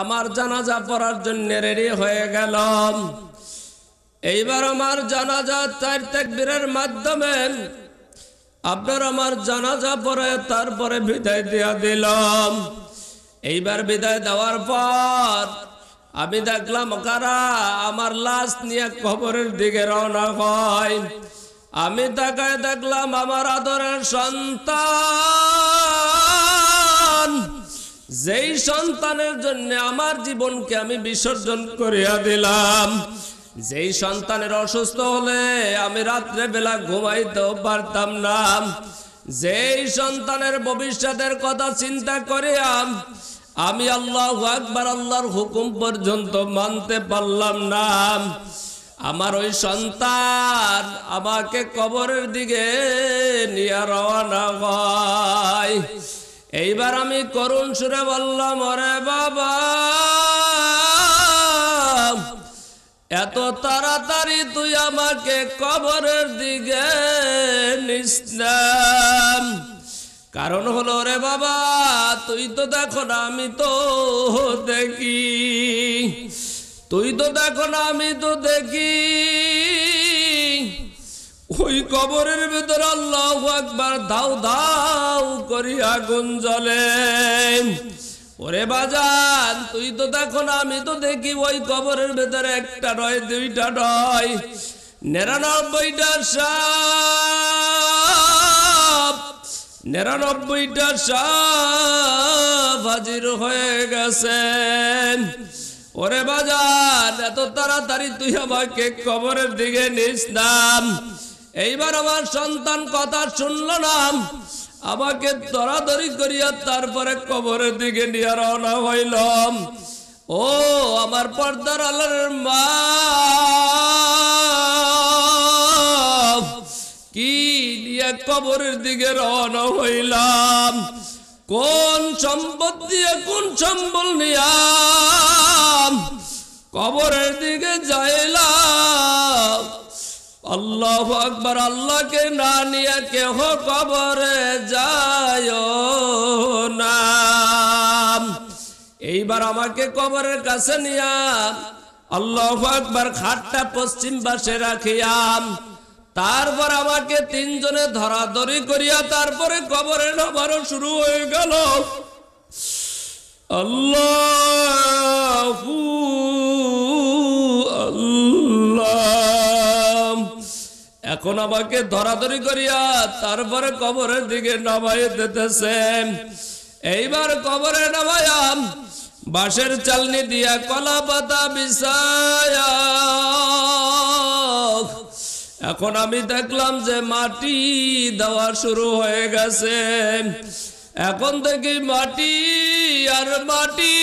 আমার জানাজা পড়ার জন্য রেডি হয়ে গেলাম এইবার আমার জানাজা তার তেকবীরের মাধ্যমে আপনার আমার জানাজা পরে তারপরে বিদায় দিয়া দিলাম এইবার বিদায় দেওয়ার পর আমি দেখলাম কারা আমার লাশ নিয়ে খবরের দিকে রওনা হয় আমি তাকায় দেখলাম আমার আদরের সন্তান যেই সন্তানের জন্য আমার জীবনকে আমি বিসর্জন করিয়া দিলাম যেই সন্তানের অসুস্থ হলে আমি রাত্রে বেলা ঘুমাইতে পারতাম না যেই সন্তানের ভবিষ্যতের কথা চিন্তা করিয়াম আমি আল্লাহ আকবর আল্লাহর হুকুম পর্যন্ত মানতে পারলাম না আমার ওই সন্তান আমাকে কবরের দিকে নিয়ে রওয়ানা হয় এইবার আমি করুণ সুরে বললাম ওরে বাবা এত তাড়াতাড়ি তুই আমাকে কবরের দিকে নিসলাম কারণ হলো রে বাবা তুই তো দেখো না আমি তো দেখি তুই তো দেখো না আমি তো দেখি ওই কবরের ভেতরে আল্লাহ একবার দাও দাও করি আগুন জলে ওরে বাজান তুই তো দেখো না আমি তো দেখি ওই কবরের ভেতরে একটা নয় দুইটা নয় নিরানব্বইটা সাপ নিরানব্বইটা সাপ হাজির হয়ে গেছেন ওরে বাজান এত তাড়াতাড়ি তুই আমাকে কবরের দিকে নিস নাম এইবার আমার সন্তান কথা শুনল নাম আমাকে দরাদরি করিয়া তারপরে কবরের দিকে নিয়ে রওনা হইলাম ও আমার পর্দার আলার মা কি নিয়ে কবরের দিকে রওনা হইলাম কোন সম্পদ দিয়ে কোন সম্বল নিয়াম কবরের দিকে যাইলাম আল্লাহ আকবর আল্লাহকে না নিয়ে কেহ কবরে যায় না এইবার আমাকে কবরের কাছে নিয়া আল্লাহ আকবর খাটটা পশ্চিম পাশে রাখিয়াম তারপর আমাকে তিনজনে ধরাধরি করিয়া তারপরে কবরে নামারও শুরু হয়ে গেল আল্লাহ এখন আমাকে ধরাধরি করিয়া তারপরে কবরের দিকে নামাই দিতেছেন এইবার কবরে নামায়াম বাঁশের চালনি দিয়া কলা পাতা বিষায় এখন আমি দেখলাম যে মাটি দেওয়া শুরু হয়ে গেছে এখন থেকে মাটি আর মাটি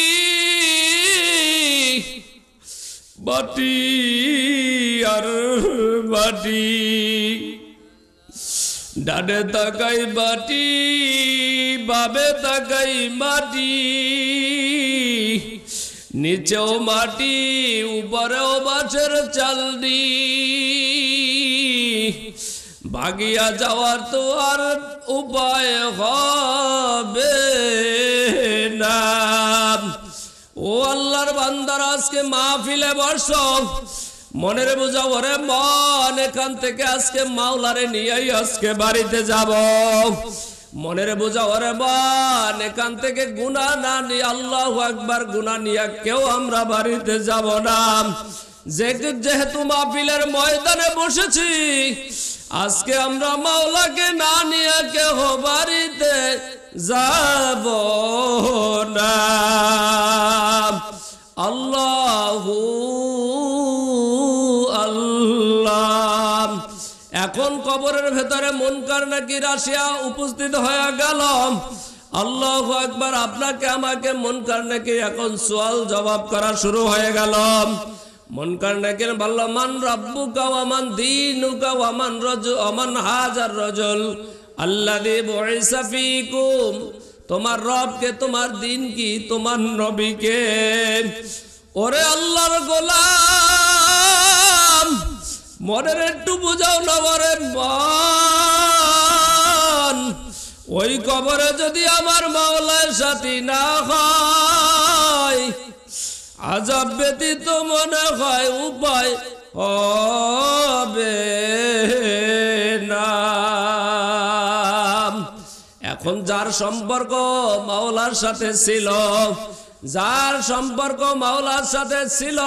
বাটি আর বাটি ডাডে তাকাই বাটি বাবে তাকাই মাটি নিচেও মাটি উপরেও বাছের চালনি ভাগিয়া যাওয়ার তো আর উপায় হবে না ও আল্লাহর বান্দার আজকে মাহফিলে বর্ষ মনের বোঝা ওরে মন এখান থেকে আজকে মাওলারে নিয়েই আজকে বাড়িতে যাব মনের বোঝা ওরে মন এখান থেকে গুনা না নিয়ে আল্লাহ একবার গুনা নিয়ে কেউ আমরা বাড়িতে যাব না যেহেতু মাহফিলের ময়দানে বসেছি আজকে আমরা মাওলাকে না নিয়ে কেহ বাড়িতে যাব না আল্লাহ আল্লাহ এখন কবরের ভেতরে মনকার নাকি রাশিয়া উপস্থিত হয়ে গেল আল্লাহ একবার আপনাকে আমাকে মনকার নাকি এখন সোয়াল জবাব করা শুরু হয়ে গেল মনকার নাকি বলল মান ওয়ামান দিনুকা ওয়ামান রজ অমান হাজার রজল আল্লাহ তোমার রবকে তোমার দিন কি তোমার নবীকে ওরে আল্লাহর গোলাম মনের একটু বুঝাও নবরে ওই কবরে যদি আমার মাওলার সাথী না হয় আজাব ব্যতীত মনে হয় উপায় হবে এখন যার সম্পর্ক মাওলার সাথে ছিল যার সম্পর্ক মাওলার সাথে ছিল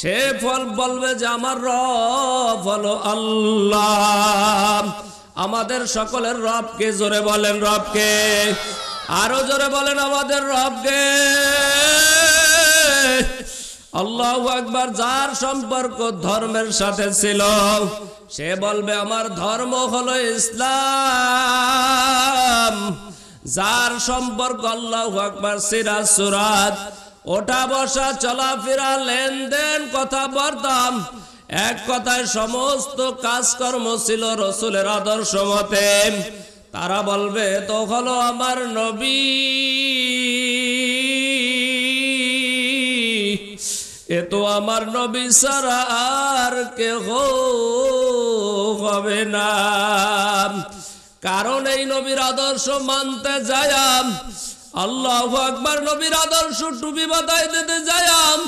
সে ফল বলবে যে আমার রব হল আল্লাহ আমাদের সকলের রবকে জোরে বলেন রবকে আরো জোরে বলেন আমাদের রবকে আল্লাহ একবার যার সম্পর্ক ধর্মের সাথে ছিল সে বলবে আমার ধর্ম হলো ইসলাম যার সম্পর্ক আল্লাহ একবার সিরাজ সুরাত ওটা বসা চলাফেরা লেনদেন কথা কথাবার্তাম এক কথায় সমস্ত কাজকর্ম ছিল রসুলের আদর্শ মতে তারা বলবে তো হলো আমার নবী এ তো আমার নবী সারা আর কেহ হবে না কারণ এই নবীর আদর্শ মানতে যায়াম আল্লাহ আকবর নবীর আদর্শ টুপি বাতায় দিতে যায়াম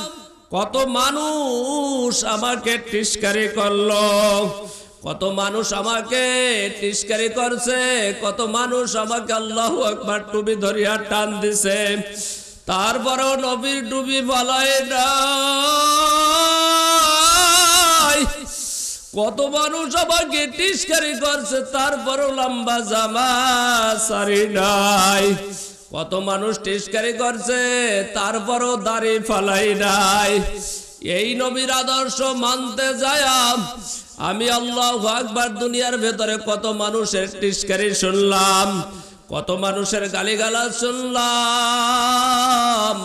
কত মানুষ আমাকে টিস্কারি করল কত মানুষ আমাকে টিস্কারি করছে কত মানুষ আমাকে আল্লাহ আকবর টুপি ধরিয়া টান দিছে তারপরও নবীর ডুবি বলায় না কত মানুষ আমাকে টিসকারি করছে তারপরও লম্বা জামা সারি নাই কত মানুষ টিসকারি করছে তারপরও দাড়ি ফালাই নাই এই নবীর আদর্শ মানতে যায় আমি আল্লাহ আকবার দুনিয়ার ভেতরে কত মানুষের টিসকারি শুনলাম কত মানুষের গালিগালা শুনলাম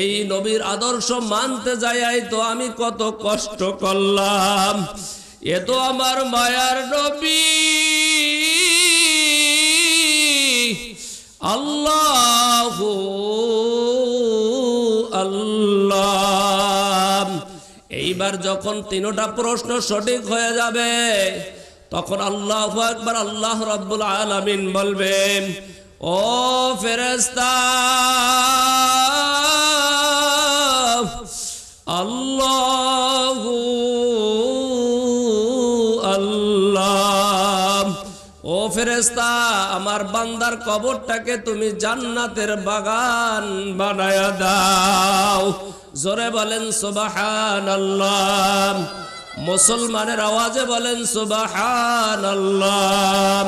এই নবীর আদর্শ মানতে যাই তো আমি কত কষ্ট করলাম এ তো আমার মায়ার নবী আল্লাহ আল্লাহ এইবার যখন তিনোটা প্রশ্ন সঠিক হয়ে যাবে তখন আল্লাহ একবার আল্লাহ রব্বুল আলমিন বলবেন ও ফেরেস্তা আল্লাহ আল্লাহ ও ফেরেস্তা আমার বান্দার কবরটাকে তুমি জান্নাতের বাগান বানায় দাও জোরে বলেন সুবাহান আল্লাহ মুসলমানের আওয়াজে বলেন সুবাহান আল্লাহ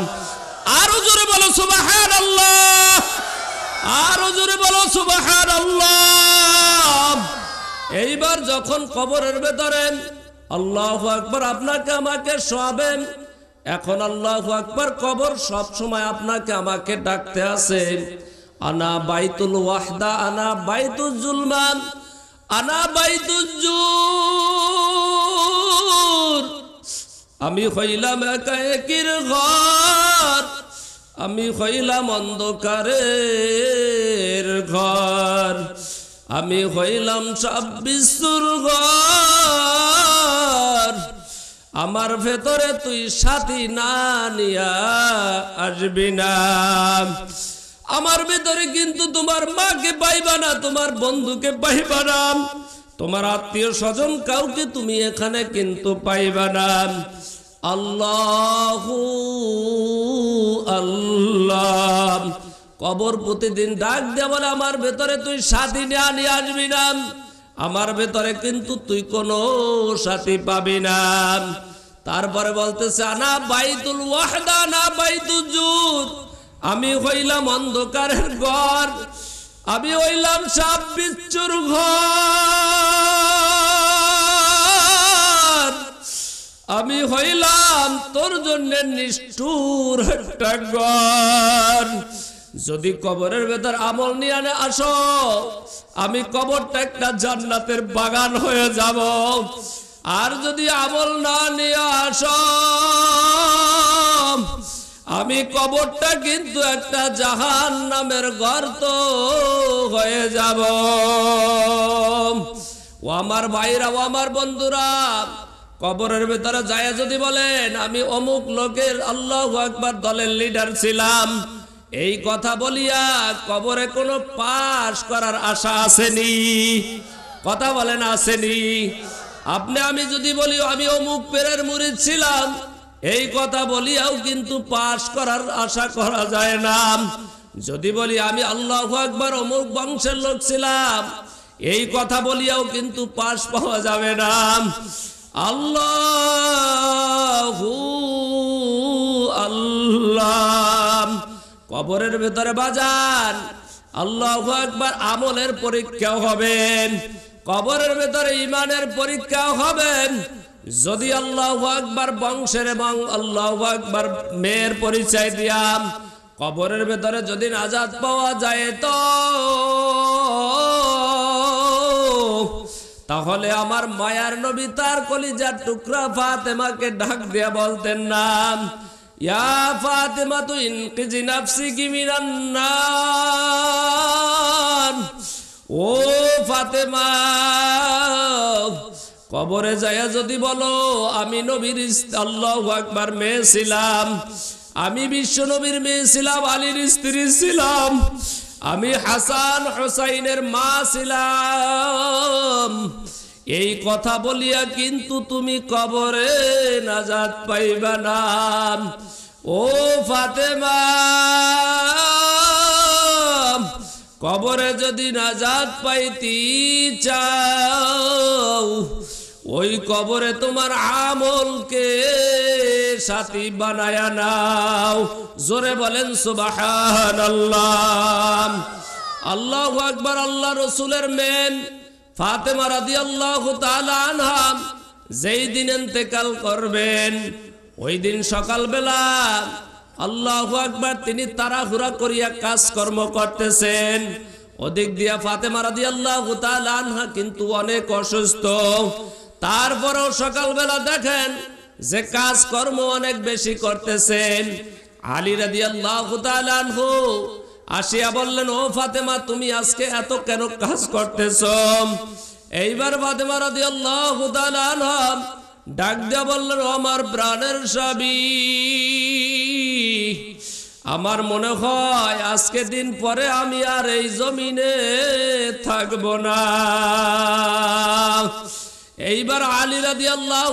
আরো জোরে বলো সুবাহান আল্লাহ আরো জোরে বলো সুবাহান আল্লাহ এইবার যখন কবরের ভেতরে আল্লাহ আকবর আপনাকে আমাকে সোয়াবেন এখন আল্লাহ আকবর কবর সব সময় আপনাকে আমাকে ডাকতে আসেন আনা বাইতুল ওয়াহদা আনা বাইতুল জুলমান আনা আমি হইলাম একাকির ঘর আমি হইলাম অন্ধকারের ঘর আমি হইলাম ছাব্বিশুর ঘর আমার ভেতরে তুই সাথী না নিয়া আসবি না আমার ভেতরে কিন্তু তোমার মাকে পাইবা না তোমার বন্ধুকে পাইবা না তোমার আত্মীয় স্বজন কাউকে তুমি এখানে কিন্তু পাইবা না আল্লাহ আল্লাহ কবর প্রতিদিন ডাক দেব বলে আমার ভেতরে তুই সাথী নিয়ে আনি আসবি না আমার ভেতরে কিন্তু তুই কোনো সাথী পাবি না তারপরে বলতেছে না বাইতুল ওয়াহদা না বাইতুল জুত আমি হইলাম অন্ধকারের ঘর আমি হইলাম সাপ বিচ্ছুর ঘর আমি হইলাম তোর জন্য নিষ্ঠুর একটা ঘর যদি কবরের ভেতর আমল নিয়ে আনে আসো আমি কবরটা একটা জান্নাতের বাগান হয়ে যাব আর যদি আমল না নিয়ে আসো আমি কবরটা কিন্তু একটা জাহান নামের গর্ত হয়ে যাব ও আমার ভাইরা ও আমার বন্ধুরা কবরের ভেতরে যায় যদি বলেন আমি অমুক লোকের আল্লাহ একবার দলের লিডার ছিলাম এই কথা বলিয়া কবরে কোনো পাশ করার আশা আসেনি কথা বলেন আসেনি আপনি আমি যদি বলি আমি অমুক পেরের মুড়ি ছিলাম এই কথা বলিয়াও কিন্তু পাশ করার আশা করা যায় না যদি বলি আমি আল্লাহ একবার অমুক বংশের লোক ছিলাম এই কথা বলিয়াও কিন্তু পাশ পাওয়া যাবে না আল্লাহ আল্লাহ কবরের ভেতরে বাজান আল্লাহ একবার আমলের পরীক্ষা হবেন কবরের ভেতরে ইমানের পরীক্ষা হবেন যদি আল্লাহ আকবর বংশের এবং আল্লাহ আকবর মেয়ের পরিচয় দিয়াম কবরের ভেতরে যদি নাজাদ পাওয়া যায় তো তাহলে আমার মায়ার নবী তার কলিজার টুকরা ফাতেমাকে ডাক দিয়া বলতেন না ইয়া ফাতেমা তু ইনকিজি নাফসি কি না ও ফাতেমা কবরে যায়া যদি বলো আমি নবীর আল্লাহ আকবার মেয়ে ছিলাম আমি বিশ্ব নবীর মেয়ে ছিলাম আলীর স্ত্রী ছিলাম আমি হাসান হোসাইনের মা ছিলাম এই কথা বলিয়া কিন্তু তুমি কবরে নাজাত পাইবা না ও ফাতেমা কবরে যদি নাজাত পাইতি চাও ওই কবরে তোমার আমলকে সাথী বানায়া নাও জোরে বলেন সুবাহান আল্লাহ আল্লাহ আকবর আল্লাহ রসুলের মেন ফাতেমা রাদি আল্লাহ আনহাম যেই দিন এতেকাল করবেন ওই দিন সকালবেলা আল্লাহ আকবর তিনি তাড়াহুড়া করিয়া কাজকর্ম করতেছেন অধিক দিয়া ফাতেমা রাদি আল্লাহ আনহা কিন্তু অনেক অসুস্থ তারপরও সকালবেলা দেখেন যে কাজ কর্ম অনেক বেশি করতেছেন আলী রাদি আল্লাহ আসিয়া বললেন ও ফাতেমা তুমি আজকে এত কেন কাজ করতেছ এইবার ফাতেমা রাদি আল্লাহ ডাক দিয়া বললেন আমার প্রাণের সাবি আমার মনে হয় আজকে দিন পরে আমি আর এই জমিনে থাকব না এইবার আলী রাদি আল্লাহ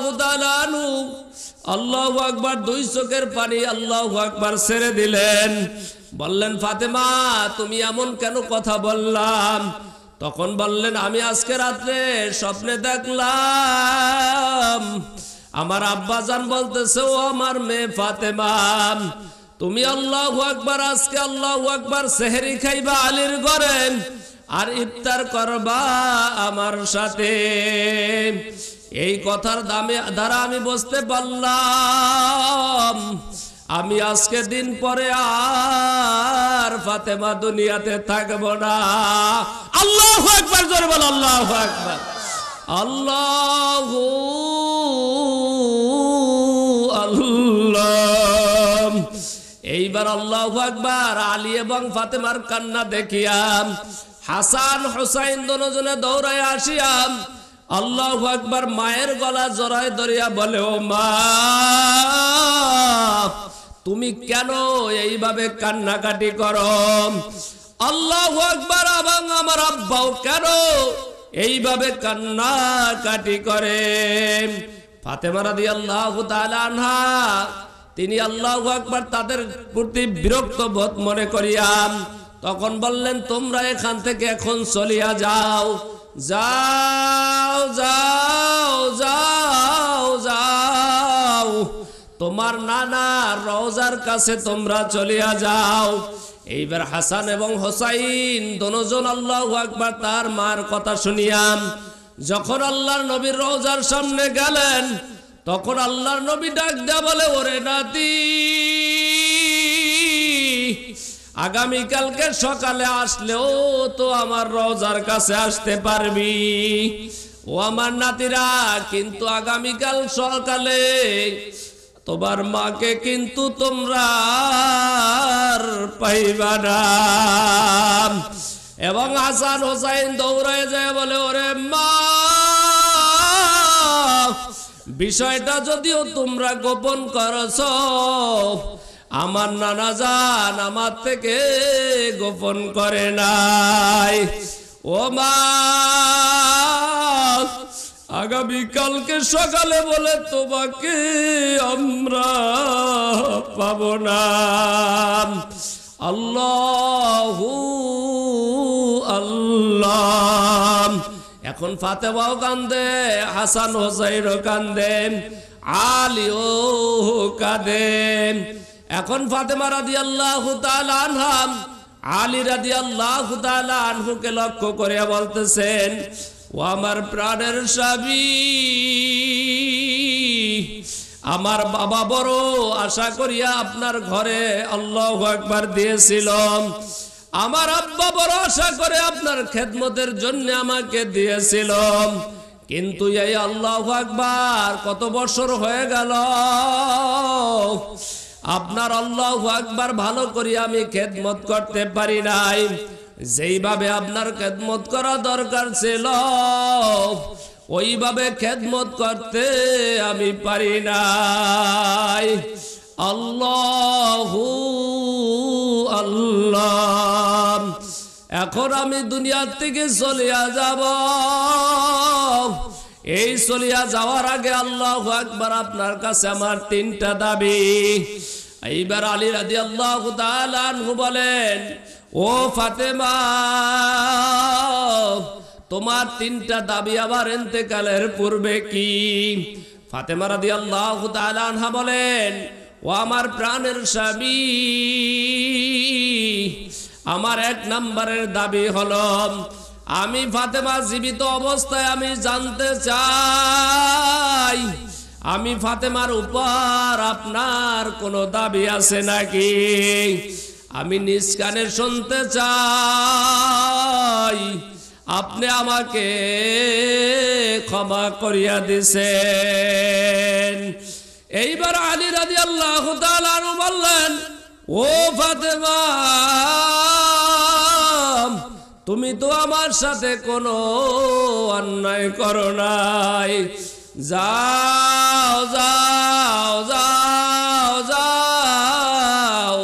আল্লাহ একবার দুই চোখের পানি আল্লাহ একবার ছেড়ে দিলেন বললেন ফাতেমা তুমি এমন কেন কথা বললাম তখন বললেন আমি আজকে রাত্রে স্বপ্নে দেখলাম আমার আব্বাজান বলতেছে ও আমার মেয়ে ফাতেমা তুমি আল্লাহ একবার আজকে আল্লাহ একবার সেহেরি খাইবা আলীর গড়েন আর ইফতার করবা আমার সাথে এই কথার দামে দ্বারা আমি বসতে পারলাম আমি আজকে দিন পরে আর ফাতেমা দুনিয়াতে থাকবো না আল্লাহ একবার জোরে বল আল্লাহ একবার আল্লাহ আল্লাহ এইবার আল্লাহ একবার আলী এবং ফাতেমার কান্না দেখিয়াম হাসান হোসাইন দনজনে দৌড়ায় আসিয়াম আল্লাহ একবার মায়ের গলা জড়ায় ধরিয়া বলে ও মা তুমি কেন এইভাবে কান্নাকাটি করো আল্লাহ একবার এবং আমার আব্বাও কেন এইভাবে কান্নাকাটি করে ফাতেমারা দিয়ে আল্লাহ তিনি আল্লাহ একবার তাদের প্রতি বিরক্ত বোধ মনে করিয়াম তখন বললেন তোমরা এখান থেকে এখন চলিয়া যাও যাও যাও যাও যাও তোমার নানা রওজার কাছে তোমরা চলিয়া যাও এইবার হাসান এবং হোসাইন দনজন আল্লাহ একবার তার মার কথা শুনিয়াম যখন আল্লাহর নবীর রওজার সামনে গেলেন তখন আল্লাহর নবী ডাক দেয়া বলে ওরে নাতি আগামীকালকে সকালে আসলেও তো আমার রোজার কাছে আসতে পারবি ও আমার নাতিরা কিন্তু আগামীকাল সকালে তোমার মাকে কিন্তু তোমরা পাইবা না এবং আসার হোসাইন দৌড়ায় যায় বলে ওরে মা বিষয়টা যদিও তোমরা গোপন করছ আমার নানা যান আমার থেকে গোপন করে নাই ও মা আগামীকালকে সকালে বলে তোমাকে আমরা পাব না আল্লাহ আল্লাহ এখন ফাতেমাও কান্দে হাসান হোসাইনও কান্দেন আলিও কাঁদেন এখন ফাতেমা রাজি আল্লাহ আনহাম আলী রাজি আল্লাহ আনহুকে লক্ষ্য করে বলতেছেন ও আমার প্রাণের সাবি আমার বাবা বড় আশা করিয়া আপনার ঘরে আল্লাহ একবার দিয়েছিলাম আমার আব্বা বড় আশা করে আপনার খেদমতের জন্য আমাকে দিয়েছিলাম কিন্তু এই আল্লাহ একবার কত বছর হয়ে গেল আপনার আল্লাহ একবার ভালো করে আমি খেদমত করতে পারি নাই যেইভাবে আপনার খেদমত করা দরকার ছিল ওইভাবে খেদমত করতে আমি পারি নাই আল্লাহ আল্লাহ এখন আমি দুনিয়ার থেকে চলিয়া যাব এই চলিয়া যাওয়ার আগে আল্লাহ একবার আপনার কাছে আমার তিনটা দাবি এইবার আলী রাজি আল্লাহ বলেন ও ফাতেমা তোমার তিনটা দাবি আবার এতেকালের পূর্বে কি ফাতেমা রাজি আল্লাহ আনহা বলেন ও আমার প্রাণের স্বামী আমার এক নম্বরের দাবি হলম আমি ফাতেমা জীবিত অবস্থায় আমি জানতে চাই আমি ফাতেমার উপর আপনার কোনো দাবি আছে নাকি আমি নিষ্কানে শুনতে চাই আপনি আমাকে ক্ষমা করিয়া দিছেন এইবার আলী রাজি আল্লাহ বললেন ও ফাতেমা তুমি তো আমার সাথে কোনো অন্যায় করো নাই যাও যাও যাও যাও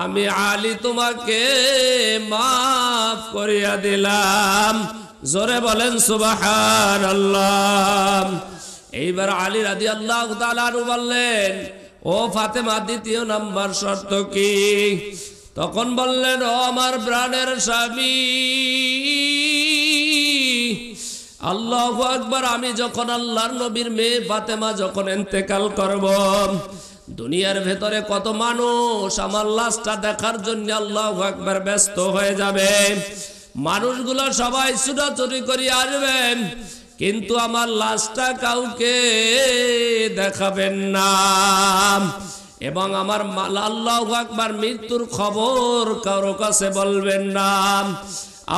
আমি আলী তোমাকে মাফ করিয়া দিলাম জোরে বলেন সুবাহান আল্লাহ এইবার আলী রাজি আল্লাহ বললেন ও ফাতেমা দ্বিতীয় নাম্বার শর্ত কি তখন বললেন ও আমার প্রাণের স্বামী আল্লাহ একবার আমি যখন আল্লাহর নবীর মেয়ে ফাতেমা যখন এতেকাল করব দুনিয়ার ভেতরে কত মানুষ আমার লাশটা দেখার জন্য আল্লাহ একবার ব্যস্ত হয়ে যাবে মানুষগুলো সবাই চুরি করে আসবেন কিন্তু আমার লাশটা কাউকে দেখাবেন না এবং আমার আল্লাহ আকবর মৃত্যুর খবর কারো কাছে বলবেন না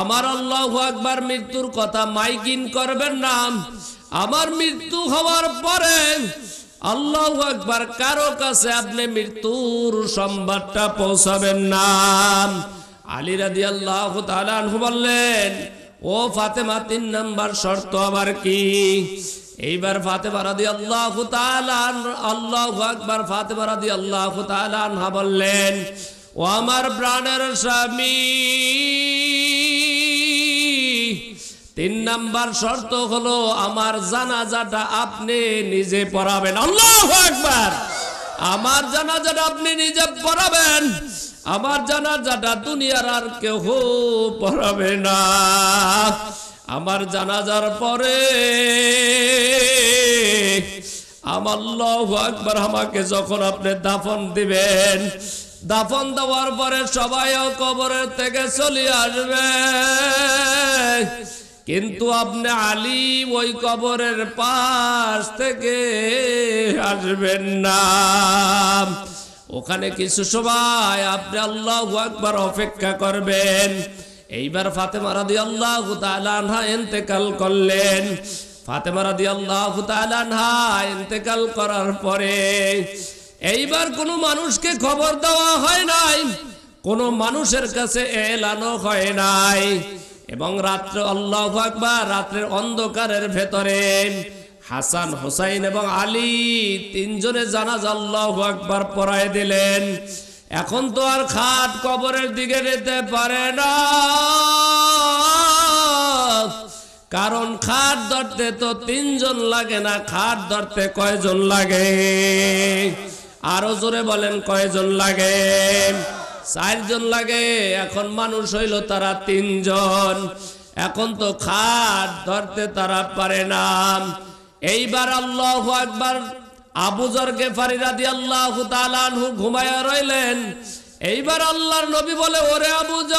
আমার আল্লাহ আকবর মৃত্যুর কথা মাইকিন করবেন না আমার মৃত্যু হওয়ার পরে আল্লাহ আকবর কারো কাছে আপনি মৃত্যুর সম্বাদটা পৌঁছাবেন না আলী রাদি আল্লাহ বললেন ও ফাতেমা তিন নাম্বার শর্ত আবার কি এইবার ফাতে বারাদি আল্লাহ আল্লাহ আকবার ফাতে বারাদি আল্লাহ আনহা বললেন ও আমার প্রাণের স্বামী তিন নাম্বার শর্ত হলো আমার জানাজাটা আপনি নিজে পড়াবেন আল্লাহ একবার আমার জানাজাটা আপনি নিজে পড়াবেন আমার জানাজাটা দুনিয়ার আর কেহ পড়াবে না আমার জানাজার পরে আমার আকবার আমাকে যখন আপনি দাফন দিবেন দাফন দেওয়ার পরে সবাইও কবরের থেকে চলে আসবে কিন্তু আপনি আলী ওই কবরের পাশ থেকে আসবেন না ওখানে কিছু সময় আপনি আল্লাহ একবার অপেক্ষা করবেন এইবার ফাতেমা রাদি আল্লাহ তালানহা এতেকাল করলেন ফাতেমা রাদি আল্লাহ তালানহা এতেকাল করার পরে এইবার কোনো মানুষকে খবর দেওয়া হয় নাই কোনো মানুষের কাছে এলানো হয় নাই এবং রাত্রে আল্লাহ আকবার রাত্রের অন্ধকারের ভেতরে হাসান হোসাইন এবং আলী তিনজনে জানাজ আল্লাহ আকবার পড়ায় দিলেন এখন তো আর খাট কবরের দিকে যেতে পারে না কারণ খাট ধরতে তো তিনজন লাগে না খাট ধরতে কয়জন লাগে আরো জোরে বলেন কয়জন লাগে চারজন লাগে এখন মানুষ হইল তারা তিনজন এখন তো খাট ধরতে তারা পারে না এইবার আল্লাহ একবার আবুজর গেফারি রাদি আল্লাহ ঘুমায়া রইলেন এইবার আল্লাহর নবী বলে ওরে আবুজ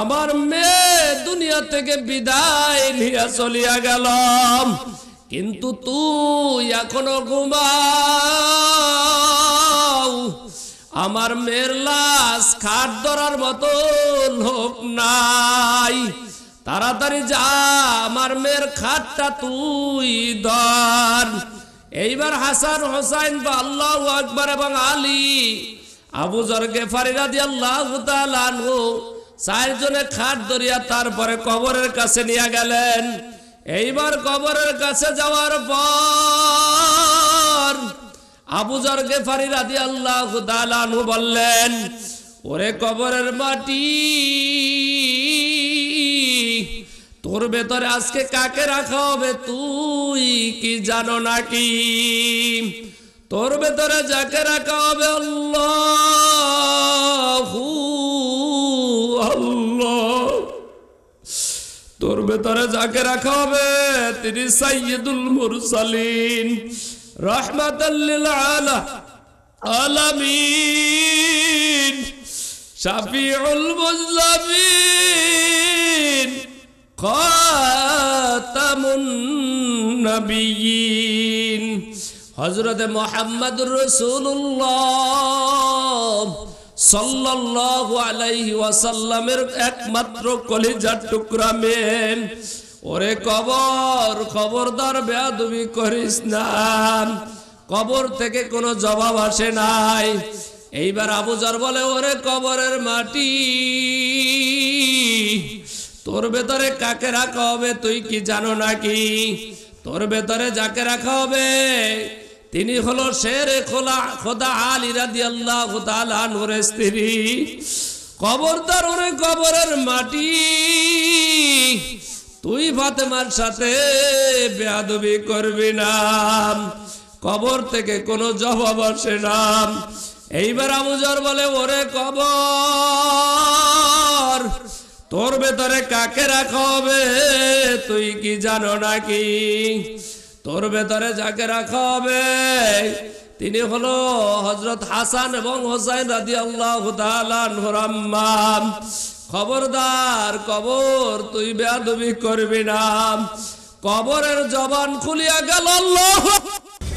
আমার মেয়ে দুনিয়া থেকে বিদায় লিয়া চলিয়া গেলাম কিন্তু তুই এখনো ঘুমাও আমার মেয়ের লাশ খাট ধরার মতন হোক নাই তাড়াতাড়ি যা আমার মেয়ের খাটটা তুই ধর এইবার হাসান হোসাইন বা আল্লাহ আকবর এবং আলী আবু জরকে ফারিদা রাজি আল্লাহ চারজনে খাট ধরিয়া তারপরে কবরের কাছে নিয়ে গেলেন এইবার কবরের কাছে যাওয়ার পর আবু জরকে ফারিদা রাজি আল্লাহ বললেন ওরে কবরের মাটি তোর ভেতরে আজকে কাকে রাখা হবে তুই কি জানো নাকি তোর ভেতরে যাকে রাখা হবে আল্লাহ তোর ভেতরে যাকে রাখা হবে তিনি সাইয়দুল মুরসালিন রহমাতাল্লিল আলা আলামিন শাফিউল মুজলামিন কাতামুন্নবিয়িন হযরত মুহাম্মদুর রাসূলুল্লাহ সাল্লাল্লাহু আলাইহি ওয়াসাল্লামের একমাত্র কলিজার টুকরা মেন ওরে কবর খবরদার বেয়াদবি করিস না কবর থেকে কোনো জবাব আসে নাই এইবার আবুজার বলে ওরে কবরের মাটি তোর ভেতরে কাকে রাখা হবে তুই কি জানো নাকি তোর ভেতরে যাকে রাখা হবে তিনি হলো শের খোলা খোদা আলী রাজি আল্লাহ স্ত্রী স্ত্রী তার ওরে কবরের মাটি তুই ফাতেমার সাথে বেয়াদবি করবি না কবর থেকে কোনো জবাব আসে না এইবার আমুজর বলে ওরে কবর তোর ভেতরে কাকে রাখা হবে তুই কি জানো নাকি তোর ভেতরে যাকে রাখা হবে তিনি হলো হজরত হাসান এবং হোসাইন রাজি আল্লাহ খবরদার কবর তুই বেয়াদবি করবি না কবরের জবান খুলিয়া গেল আল্লাহ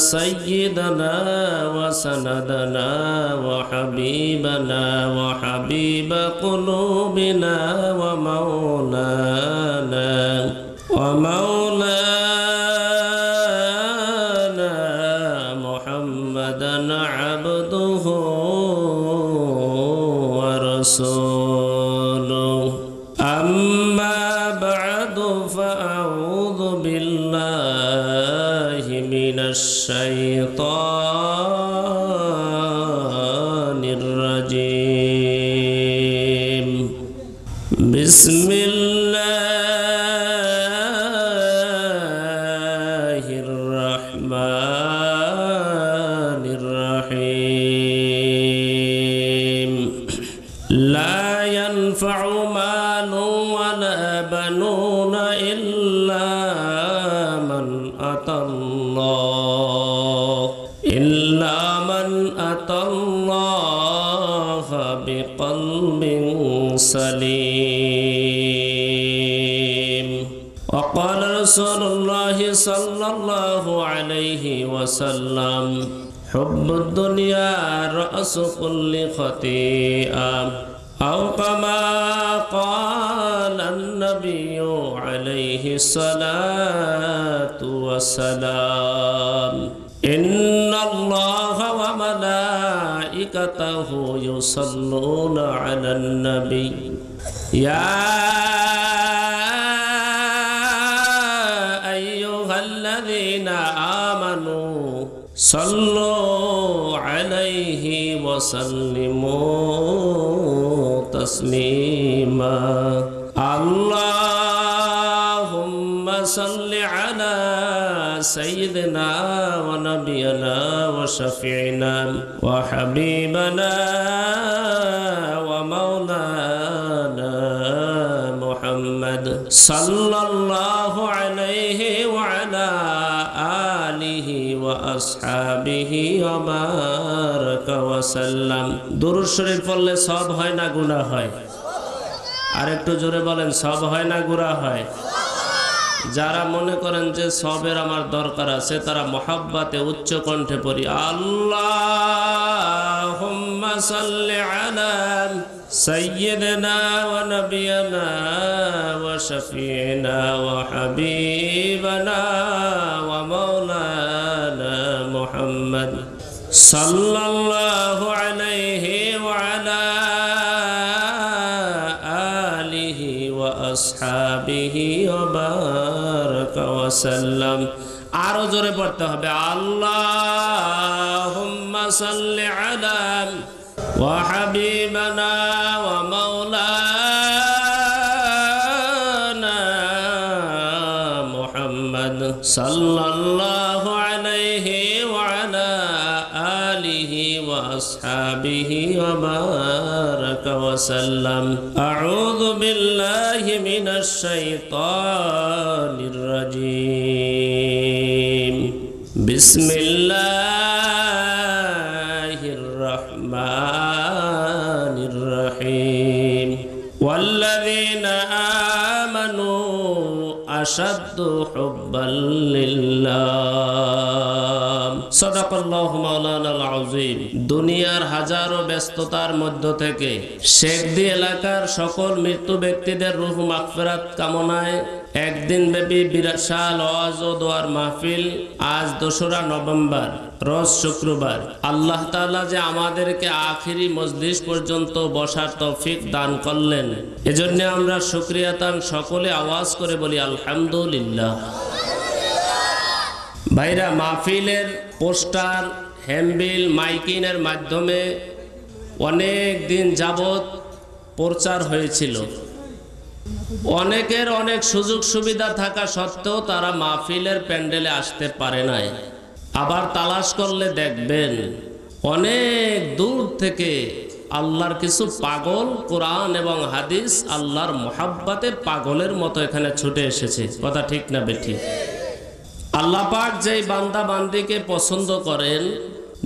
وسيدنا وسندنا وحبيبنا وحبيب قلوبنا ومولانا ومولانا السماء وسلم حب الدنيا رأس كل خطيئة أو كما قال النبي عليه الصلاة والسلام إن الله وملائكته يصلون على النبي يا صلوا عليه وسلموا تسليما اللهم صل على سيدنا ونبينا وشفيعنا وحبيبنا ومولانا محمد صلى الله عليه وسلم সব হয় না হয় আর একটু জোরে বলেন সব হয় না হয় যারা মনে করেন যে সবের আমার দরকার আছে তারা মহাব্বাতে উচ্চ কণ্ঠে পড়ি আল্লাহ سيدنا শফিনা وشفيعنا وحبيبنا صلى الله عليه وعلى آله وأصحابه وبارك وسلم আরো জোরে পড়তে হবে আল্লাহ সাল্লি আলা ওয়া হাবিবানা وأصحابه وبارك وسلم أعوذ بالله من الشيطان الرجيم بسم الله الرحمن الرحيم والذين آمنوا أشد حبا لله দুনিয়ার হাজারো ব্যস্ততার মধ্য থেকে শেখদি এলাকার সকল মৃত্যু ব্যক্তিদের রুহ মাকফেরাত কামনায় একদিন ব্যাপী বিরাশাল ওয়াজ ও দোয়ার মাহফিল আজ দোসরা নভেম্বর রস শুক্রবার আল্লাহ তালা যে আমাদেরকে আখিরি মজলিস পর্যন্ত বসার তফিক দান করলেন এজন্য আমরা সুক্রিয়াতান সকলে আওয়াজ করে বলি আলহামদুলিল্লাহ ভাইরা মাহফিলের পোস্টার হ্যাম্বিল মাইকিনের মাধ্যমে অনেক দিন যাবৎ প্রচার হয়েছিল অনেকের অনেক সুযোগ সুবিধা থাকা সত্ত্বেও তারা মাহফিলের প্যান্ডেলে আসতে পারে নাই আবার তালাশ করলে দেখবেন অনেক দূর থেকে আল্লাহর কিছু পাগল কোরআন এবং হাদিস আল্লাহর মোহাব্বাতে পাগলের মতো এখানে ছুটে এসেছে কথা ঠিক না বেঠিক আল্লাপাক যেই বান্দা বান্দিকে পছন্দ করেন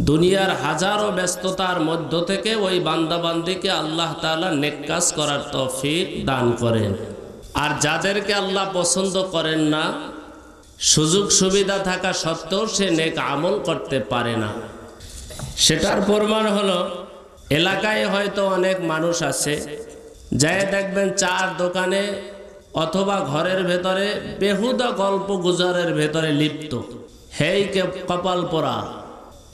দুনিয়ার হাজারো ব্যস্ততার মধ্য থেকে ওই বান্দা বান্দিকে আল্লাহ তালা নেকাজ করার তফিক দান করেন আর যাদেরকে আল্লাহ পছন্দ করেন না সুযোগ সুবিধা থাকা সত্ত্বেও সে নেক আমল করতে পারে না সেটার প্রমাণ হলো এলাকায় হয়তো অনেক মানুষ আছে যায় দেখবেন চার দোকানে অথবা ঘরের ভেতরে বেহুদা গল্প গুজারের ভেতরে লিপ্ত হেই কে কপাল পরা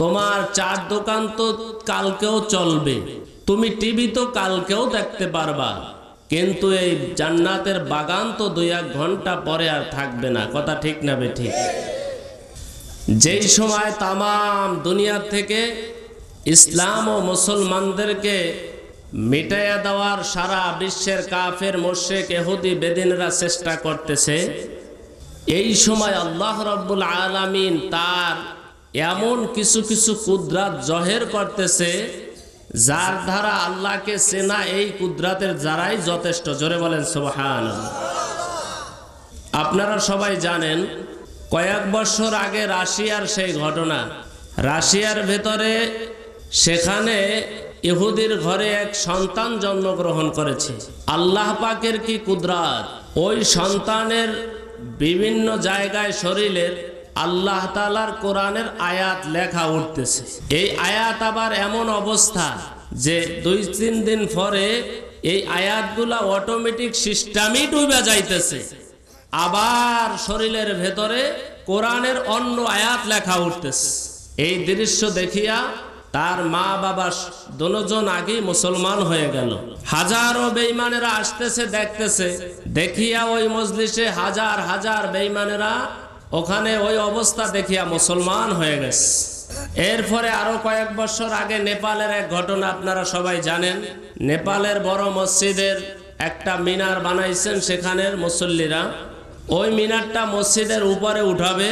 তোমার চার দোকান তো কালকেও চলবে তুমি টিভি তো কালকেও দেখতে পারবা কিন্তু এই জান্নাতের বাগান তো দুই এক ঘন্টা পরে আর থাকবে না কথা ঠিক না ঠিক যেই সময় তাম দুনিয়া থেকে ইসলাম ও মুসলমানদেরকে মিটাইয়া দেওয়ার সারা বিশ্বের কাফের মোর্শেক এহুদি বেদিনরা চেষ্টা করতেছে এই সময় আল্লাহ রব্বুল আলামিন তার এমন কিছু কিছু কুদরাত জহের করতেছে যার ধারা আল্লাহকে চেনা এই কুদরাতের দ্বারাই যথেষ্ট জোরে বলেন সোহান আপনারা সবাই জানেন কয়েক বছর আগে রাশিয়ার সেই ঘটনা রাশিয়ার ভেতরে সেখানে এহুদের ঘরে এক সন্তান জন্মগ্রহণ করেছে আল্লাহ পাকের কি কুদরাত ওই সন্তানের বিভিন্ন জায়গায় শরীরের আল্লাহ তালার কোরআনের আয়াত লেখা উঠতেছে এই আয়াত আবার এমন অবস্থা যে দুই তিন দিন পরে এই আয়াতগুলা অটোমেটিক সিস্টেমই ডুবে যাইতেছে আবার শরীরের ভেতরে কোরআনের অন্য আয়াত লেখা উঠতেছে এই দৃশ্য দেখিয়া তার মা বাবা দোনোজন আগে মুসলমান হয়ে গেল হাজারো বেইমানেরা আসতেছে দেখতেছে দেখিয়া ওই মজলিসে হাজার হাজার বেইমানেরা ওখানে ওই অবস্থা দেখিয়া মুসলমান হয়ে গেছে এরপরে আরো কয়েক বছর আগে নেপালের এক ঘটনা আপনারা সবাই জানেন নেপালের বড় মসজিদের একটা মিনার বানাইছেন সেখানের মুসল্লিরা ওই মিনারটা মসজিদের উপরে উঠাবে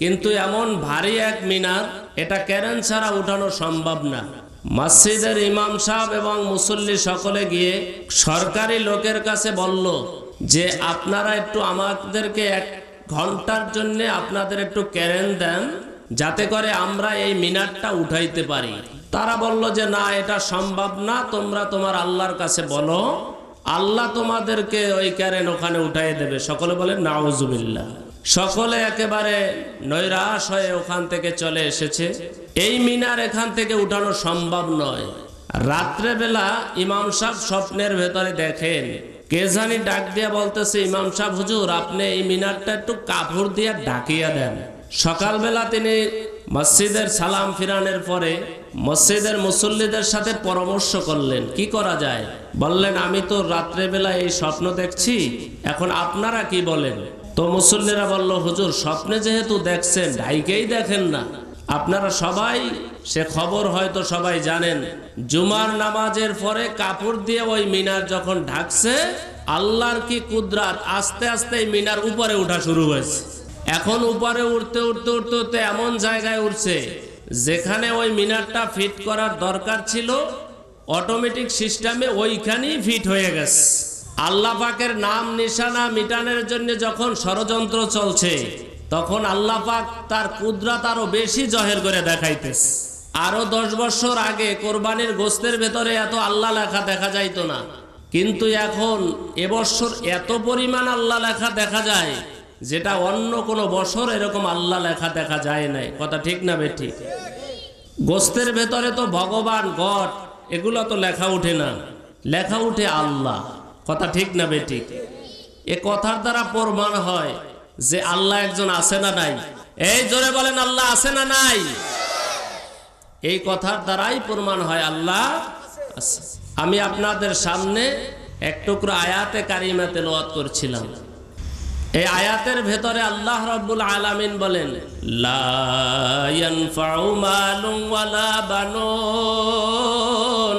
কিন্তু এমন ভারী এক মিনার এটা ক্যারেন ছাড়া উঠানো সম্ভব না মসজিদের ইমাম সাহেব এবং মুসল্লি সকলে গিয়ে সরকারি লোকের কাছে বলল যে আপনারা একটু আমাদেরকে এক ঘন্টার জন্য আপনাদের একটু ক্যারেন দেন যাতে করে আমরা এই মিনারটা উঠাইতে পারি তারা বলল যে না এটা সম্ভব না তোমরা তোমার আল্লাহর কাছে বলো আল্লাহ তোমাদেরকে ওই ক্যারেন ওখানে উঠাই দেবে সকলে বলেন নাউজুবিল্লাহ সকলে একেবারে নৈরাশ হয়ে ওখান থেকে চলে এসেছে এই মিনার এখান থেকে উঠানো সম্ভব নয় রাত্রেবেলা ইমাম সাহেব স্বপ্নের ভেতরে দেখেন কে জানি ডাক দিয়া বলতেছে ইমাম সাহেব হুজুর আপনি এই মিনারটা একটু কাপড় দিয়ে ডাকিয়া দেন সকালবেলা তিনি মসজিদের সালাম ফিরানের পরে মসজিদের মুসল্লিদের সাথে পরামর্শ করলেন কি করা যায় বললেন আমি তো রাত্রেবেলা এই স্বপ্ন দেখছি এখন আপনারা কি বলেন তো মুসল্লিরা বলল হুজুর স্বপ্নে যেহেতু দেখছেন ঢাইকেই দেখেন না আপনারা সবাই সে খবর হয়তো সবাই জানেন জুমার নামাজের পরে কাপড় দিয়ে ওই মিনার যখন ঢাকছে আল্লাহর কি কুদরাত আস্তে আস্তে মিনার উপরে উঠা শুরু হয়েছে এখন উপরে উঠতে উঠতে উঠতে উঠতে এমন জায়গায় উঠছে যেখানে ওই মিনারটা ফিট করার দরকার ছিল অটোমেটিক সিস্টেমে ওইখানেই ফিট হয়ে গেছে আল্লাহ পাকের নাম নিশানা মিটানের জন্য যখন ষড়যন্ত্র চলছে তখন আল্লাহ পাক তার কুদরাত আরো বেশি জহের করে দেখাইতেছে আরো দশ বছর আগে কোরবানির গোস্তের ভেতরে এত আল্লাহ লেখা দেখা যাইত না কিন্তু এখন এবছর এত পরিমাণ আল্লাহ লেখা দেখা যায় যেটা অন্য কোনো বছর এরকম আল্লাহ লেখা দেখা যায় নাই কথা ঠিক না বেঠি গোস্তের ভেতরে তো ভগবান গড এগুলো তো লেখা উঠে না লেখা উঠে আল্লাহ কথা ঠিক না বেটি এ কথার দ্বারা প্রমাণ হয় যে আল্লাহ একজন আছে না নাই এই জোরে বলেন আল্লাহ আছে না নাই এই কথার দ্বারাই প্রমাণ হয় আল্লাহ আমি আপনাদের সামনে এক টুকরো আয়াতে কারিমা তেলোয়াত করছিলাম এই আয়াতের ভেতরে আল্লাহ রব্বুল আলামিন বলেন লা ইয়ানফাউ মালুম ওয়ালা বানুন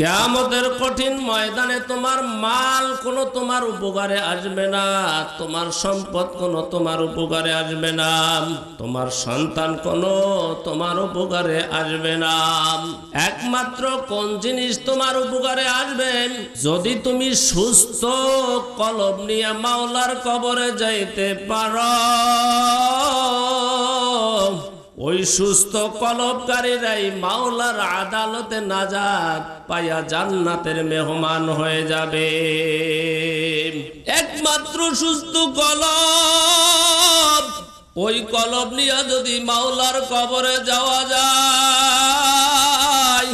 কেয়ামতের কঠিন ময়দানে তোমার মাল কোনো তোমার উপকারে আসবে না তোমার সম্পদ কোনো তোমার উপকারে আসবে না তোমার সন্তান কোনো তোমার উপকারে আসবে না একমাত্র কোন জিনিস তোমার উপকারে আসবে যদি তুমি সুস্থ কলম নিয়ে মাওলার কবরে যাইতে পারো ওই সুস্থ কলবকারীরাই মাওলার আদালতে যাক পাইয়া জান্নাতের মেহমান হয়ে যাবে একমাত্র সুস্থ কলব ওই কলব নিয়ে যদি মাওলার কবরে যাওয়া যায়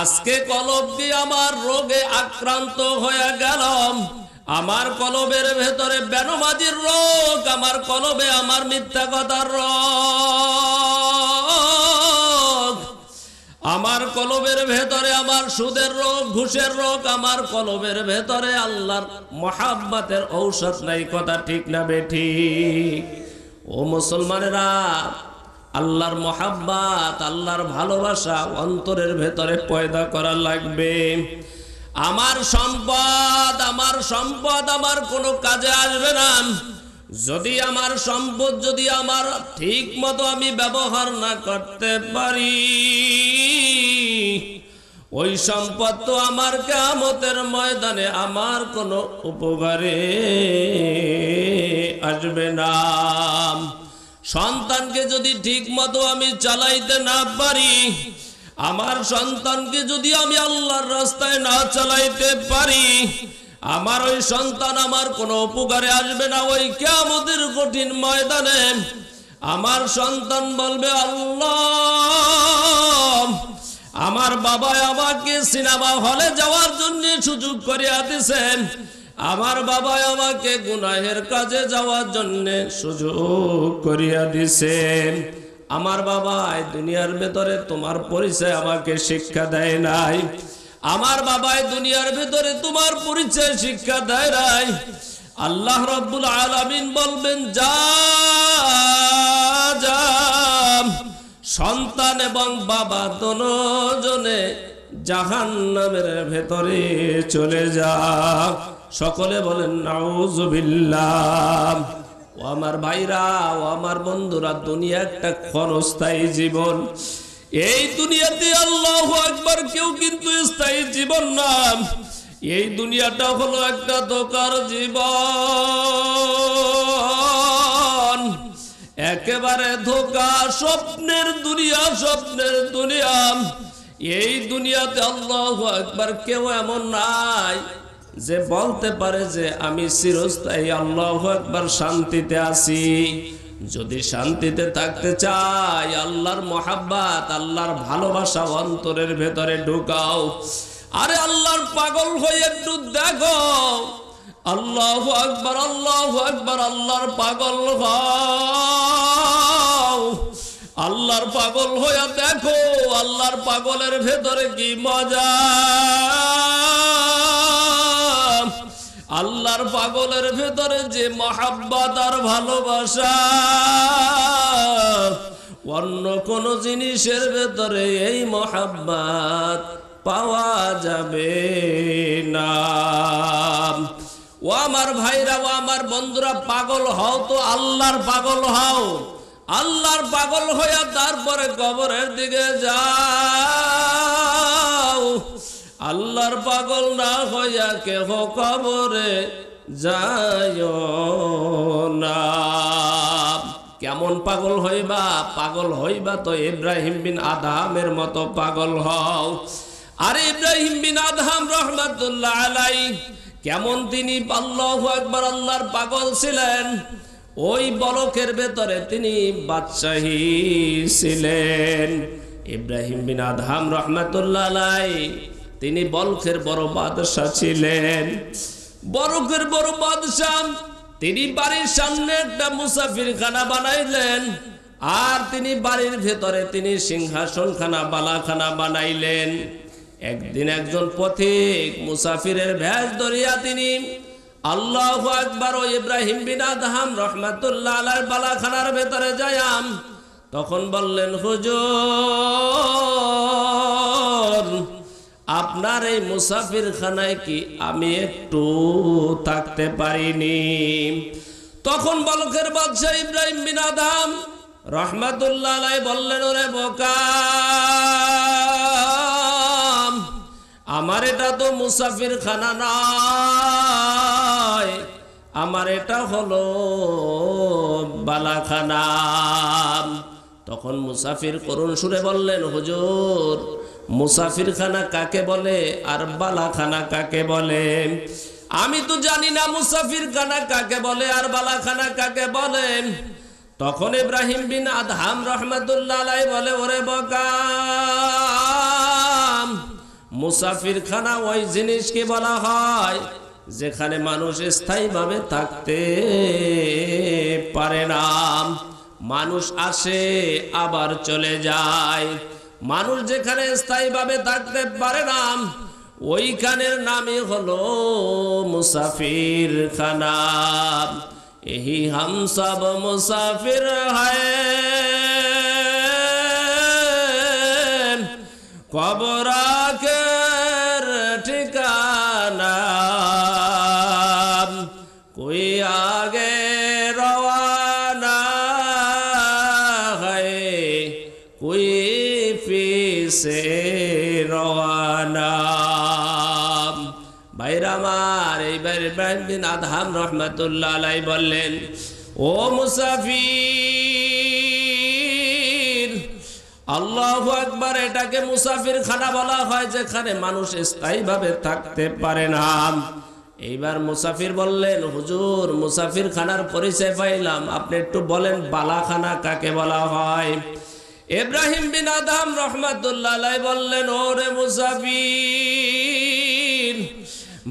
আজকে কলব দিয়ে আমার রোগে আক্রান্ত হয়ে গেলাম আমার কলবের ভেতরে বেনমাজির রোগ আমার কলবে আমার মিথ্যা কথার রোগ আমার কলবের ভেতরে আমার সুদের রোগ ঘুষের রোগ আমার কলবের ভেতরে আল্লাহর মহাব্বাতের ঔষধ নাই কথা ঠিক না বেঠি ও মুসলমানেরা আল্লাহর মহাব্বাত আল্লাহর ভালোবাসা অন্তরের ভেতরে পয়দা করা লাগবে আমার সম্পদ আমার সম্পদ আমার কোনো কাজে আসবে না যদি আমার সম্পদ যদি আমার ঠিক মতো আমি ব্যবহার না করতে পারি ওই সম্পদ তো আমার কামতের ময়দানে আমার কোনো উপকারে আসবে না সন্তানকে যদি ঠিক মতো আমি চালাইতে না পারি আমার সন্তানকে যদি আমি আল্লাহর রাস্তায় না চালাইতে পারি আমার ওই সন্তান আমার কোনো উপকারে আসবে না ওই কেমতের কঠিন ময়দানে আমার সন্তান বলবে আল্লাহ আমার বাবা আমাকে সিনেমা হলে যাওয়ার জন্য সুযোগ করিয়া দিছেন আমার বাবা আমাকে গুনাহের কাজে যাওয়ার জন্য সুযোগ করিয়া দিছেন আমার বাবা এই দুনিয়ার ভেতরে তোমার পরিচয় আমাকে শিক্ষা দেয় নাই আমার বাবা এই দুনিয়ার ভেতরে তোমার পরিচয় শিক্ষা দেয় নাই আল্লাহ রব্বুল আলামিন বলবেন যা যা সন্তান এবং বাবা দুজনে জাহান্নামের ভেতরে চলে যা সকলে বলেন নাউজুবিল্লাহ ও আমার ভাইরা ও আমার বন্ধুরা দুনিয়া একটা ক্ষণস্থায়ী জীবন এই দুনিয়াতে আল্লাহ একবার কেউ কিন্তু স্থায়ী জীবন না এই দুনিয়াটা হলো একটা দোকার জীবন একেবারে ধোকা স্বপ্নের দুনিয়া স্বপ্নের দুনিয়া এই দুনিয়াতে আল্লাহ একবার কেউ এমন নাই যে বলতে পারে যে আমি চিরস্থায়ী আল্লাহ একবার শান্তিতে আছি যদি শান্তিতে থাকতে চাই আল্লাহর মহাব্বাত আল্লাহর ভালোবাসা অন্তরের ভেতরে ঢুকাও আরে আল্লাহর পাগল হয়ে একটু দেখো আল্লাহ একবার আল্লাহ একবার আল্লাহর পাগল আল্লাহর পাগল হইয়া দেখো আল্লাহর পাগলের ভেতরে কি মজা আল্লাহর পাগলের ভেতরে যে মহাব্বাত আর ভালোবাসা অন্য কোন জিনিসের ভেতরে এই মহাব্বাত পাওয়া যাবে না ও আমার ভাইরা ও আমার বন্ধুরা পাগল হও তো আল্লাহর পাগল হও আল্লাহর পাগল হইয়া তারপরে কবরের দিকে যাও আল্লাহর পাগল না হইয়া কেহ কবরে যায় না কেমন পাগল হইবা পাগল হইবা তো ইব্রাহিম বিন আদহামের মতো পাগল হও আর ইব্রাহিম বিন আদহাম রহমতুল্লাহ আলাই কেমন তিনি আল্লাহ একবার আল্লাহর পাগল ছিলেন ওই বলকের ভেতরে তিনি বাদশাহী ছিলেন ইব্রাহিম বিন আদহাম রহমতুল্লাহ আলাই তিনি বলখের বড় বাদশাহ ছিলেন বরকের বড় বাদশাহ তিনি বাড়ির সামনে একটা মুসাফির খানা বানাইলেন আর তিনি বাড়ির ভেতরে তিনি সিংহাসন খানা বালাখানা বানাইলেন একদিন একজন পথিক মুসাফিরের ভ্যাস ধরিয়া তিনি আল্লাহ একবার ও ইব্রাহিম বিন আদহাম রহমাতুল্লাহ আলার বালাখানার ভেতরে যায়াম তখন বললেন হুজুর আপনার এই মুসাফির খানায় কি আমি একটু থাকতে পারিনি তখন বলকের বাদশাহ ইব্রাহিম বিন আদাম রহমাতুল্লাহ বললেন ওরে বোকা আমার এটা তো মুসাফির খানা নয় আমার এটা হলো বালাখানা তখন মুসাফির করুণ সুরে বললেন হুজুর মুসাফিরখানা কাকে বলে আর বালাখানা কাকে বলে আমি তো জানি না মুসাফিরখানা কাকে বলে আর বালাখানা কাকে বলে তখন ইব্রাহিম বিন আদহাম রহমাতুল্লাহ বলে ওরে বকাম মুসাফিরখানা ওই জিনিসকে বলা হয় যেখানে মানুষ স্থায়ীভাবে থাকতে পারে না মানুষ আসে আবার চলে যায় মানুষ যেখানে স্থায়ীভাবে থাকতে পারে না ওইখানের নামই হলো মুসাফির খানা এই হাম সব মুসাফির কবরাকের ঠিকানা কই আগে দিছে রওয়ানা ভাইরামার এইবার ইব্রাহিম বিন আদহাম রহমতুল্লাহ আলাই বললেন ও মুসাফির আল্লাহ একবার এটাকে মুসাফির খানা বলা হয় যেখানে মানুষ স্থায়ীভাবে থাকতে পারে না এইবার মুসাফির বললেন হুজুর মুসাফির খানার পরিচয় পাইলাম আপনি একটু বলেন বালাখানা কাকে বলা হয় ইব্রাহিম বিন আদাম রহমাতুল্লাহ বললেন ওরে মুসাফি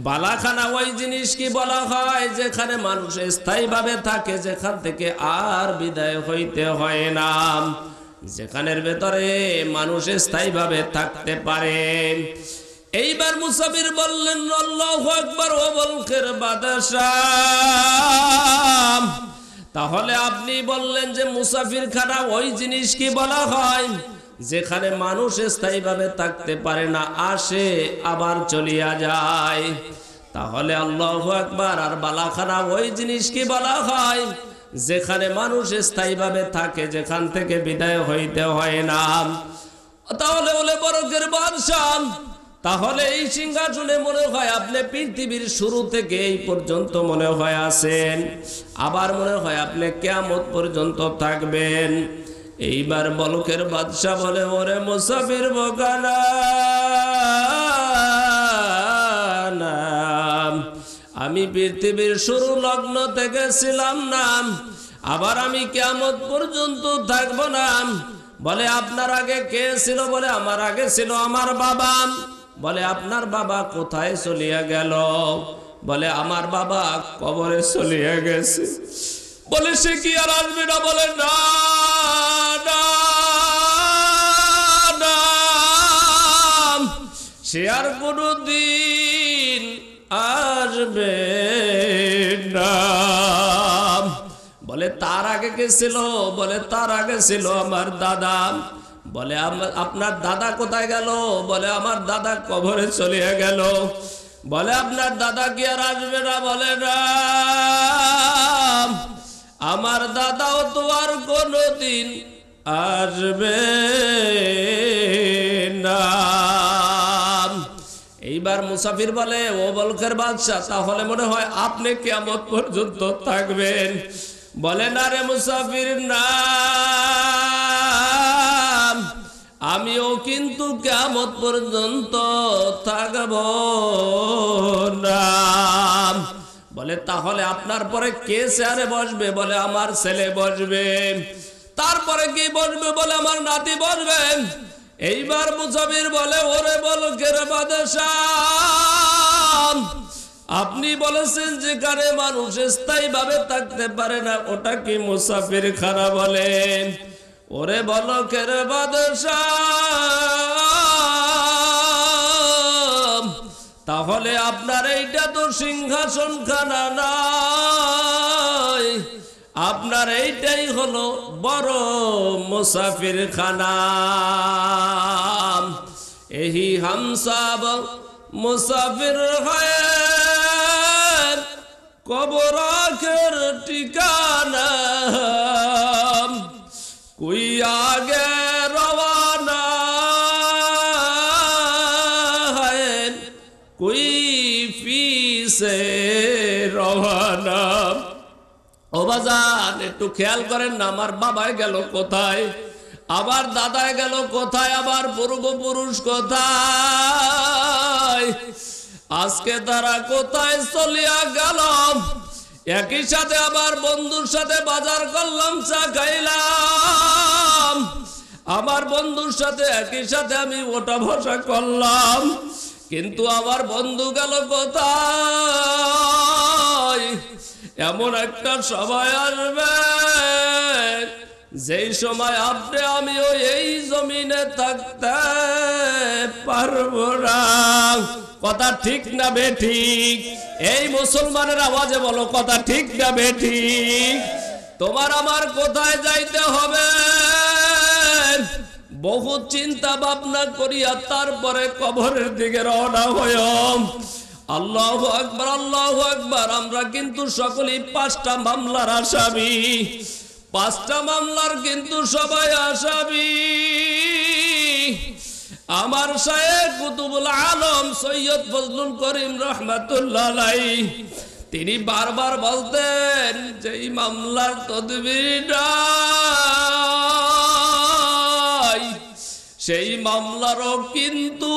বালাখানা ওই জিনিস কি বলা হয় যেখানে মানুষ স্থায়ীভাবে থাকে যেখান থেকে আর বিদায় হইতে হয় না যেখানের ভেতরে মানুষ স্থায়ীভাবে থাকতে পারে এইবার মুসাফির বললেন আল্লাহু আকবার ও বলকের বাদশা তাহলে আপনি বললেন যে মুসাফির খানা ওই জিনিস কি বলা হয় যেখানে মানুষ স্থায়ীভাবে থাকতে পারে না আসে আবার চলিয়া যায় তাহলে আল্লাহ একবার আর বালাখানা ওই জিনিস কি বলা হয় যেখানে মানুষ স্থায়ীভাবে থাকে যেখান থেকে বিদায় হইতে হয় না তাহলে বলে বরকের বাদশাহ তাহলে এই সিংহাসনে মনে হয় আপনি পৃথিবীর শুরু থেকে এই পর্যন্ত মনে হয় আছেন আবার মনে হয় আপনি কেমন পর্যন্ত থাকবেন এইবার বলকের বাদশাহ বলে ওরে মুসাফির বগানা আমি পৃথিবীর শুরু লগ্ন থেকে ছিলাম নাম আবার আমি কেমন পর্যন্ত থাকবো নাম বলে আপনার আগে কে ছিল বলে আমার আগে ছিল আমার বাবা বলে আপনার বাবা কোথায় চলিয়া গেল বলে আমার বাবা কবরে চলিয়া গেছে বলে সে কি আর আসবে না বলে না সে আর কোনো দিন আসবে না বলে তার আগে গেছিল বলে তার আগে ছিল আমার দাদা বলে আপনার দাদা কোথায় গেল বলে আমার দাদা কবরে চলিয়া গেল বলে আপনার দাদা কি আর আসবে না বলে না আমার দাদাও তো আর কোনদিন আসবে না এইবার মুসাফির বলে ও বলকের বাদশাহ তাহলে মনে হয় আপনি কেমন পর্যন্ত থাকবেন বলে না রে মুসাফির না আমিও কিন্তু কেমন পর্যন্ত থাকব না বলে তাহলে আপনার পরে কে সে বসবে বলে আমার ছেলে বসবে তারপরে কি বসবে বলে আমার নাতি বসবে এইবার মুসাফির বলে ওরে বলো কেরে বাদশাহ আপনি বলেছেন যেখানে মানুষ স্থায়ী ভাবে থাকতে পারে না ওটা কি মুসাফির খানা বলেন ওরে বলো কেরে তাহলে আপনার এইটা তো সিংহাসন খানা নাই আপনার এইটাই হলো বড় মুসাফির খানা এহি হামসাব মুসাফির হয়ে কবরাখের ঠিকানা কই আগে রবানা কই পিসে ও অবাজান একটু খেয়াল করেন না আমার বাবায় গেল কোথায় আবার দাদায় গেল কোথায় আবার পূর্বপুরুষ কোথায় আজকে তারা কোথায় চলিয়া গেল একই সাথে আবার বন্ধুর সাথে বাজার করলাম চা খাইলাম আমার বন্ধুর সাথে একই সাথে আমি ওটা ভসা করলাম কিন্তু আমার বন্ধু গেল কোথায় এমন একটা সবাই আসবে যেই সময় আপনি আমিও এই জমিনে থাকতে পারব কথা ঠিক না বেঠিক এই মুসলমানের আওয়াজে বলো কথা ঠিক না বেঠিক তোমার আমার কোথায় যাইতে হবে বহু চিন্তা ভাবনা করিয়া তারপরে কবরের দিকে রওনা হয়ে আল্লাহ আকবার আল্লাহ আকবার আমরা কিন্তু সকলেই পাঁচটা মামলার আসামি পাঁচটা মামলার কিন্তু সবাই আসামি আমার সাহেব কুতুবুল আলম সৈয়দ ফজলুল করিম রহমাতুল্লাহ তিনি বারবার বলতেন যে এই মামলার তদবিরাই সেই মামলারও কিন্তু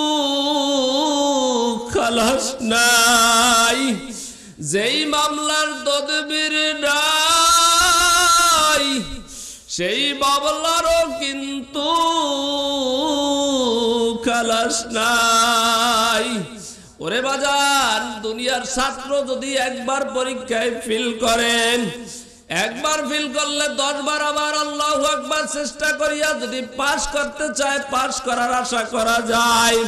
খালাস নাই যেই মামলার তদবির নাই সেই বাবলারও কিন্তু খালাস নাই ওরে বাজার দুনিয়ার ছাত্র যদি একবার পরীক্ষায় ফিল করেন একবার ফিল করলে দশবার আবার আল্লাহ একবার চেষ্টা করিয়া যদি পাশ করতে চায় পাশ করার আশা করা যায়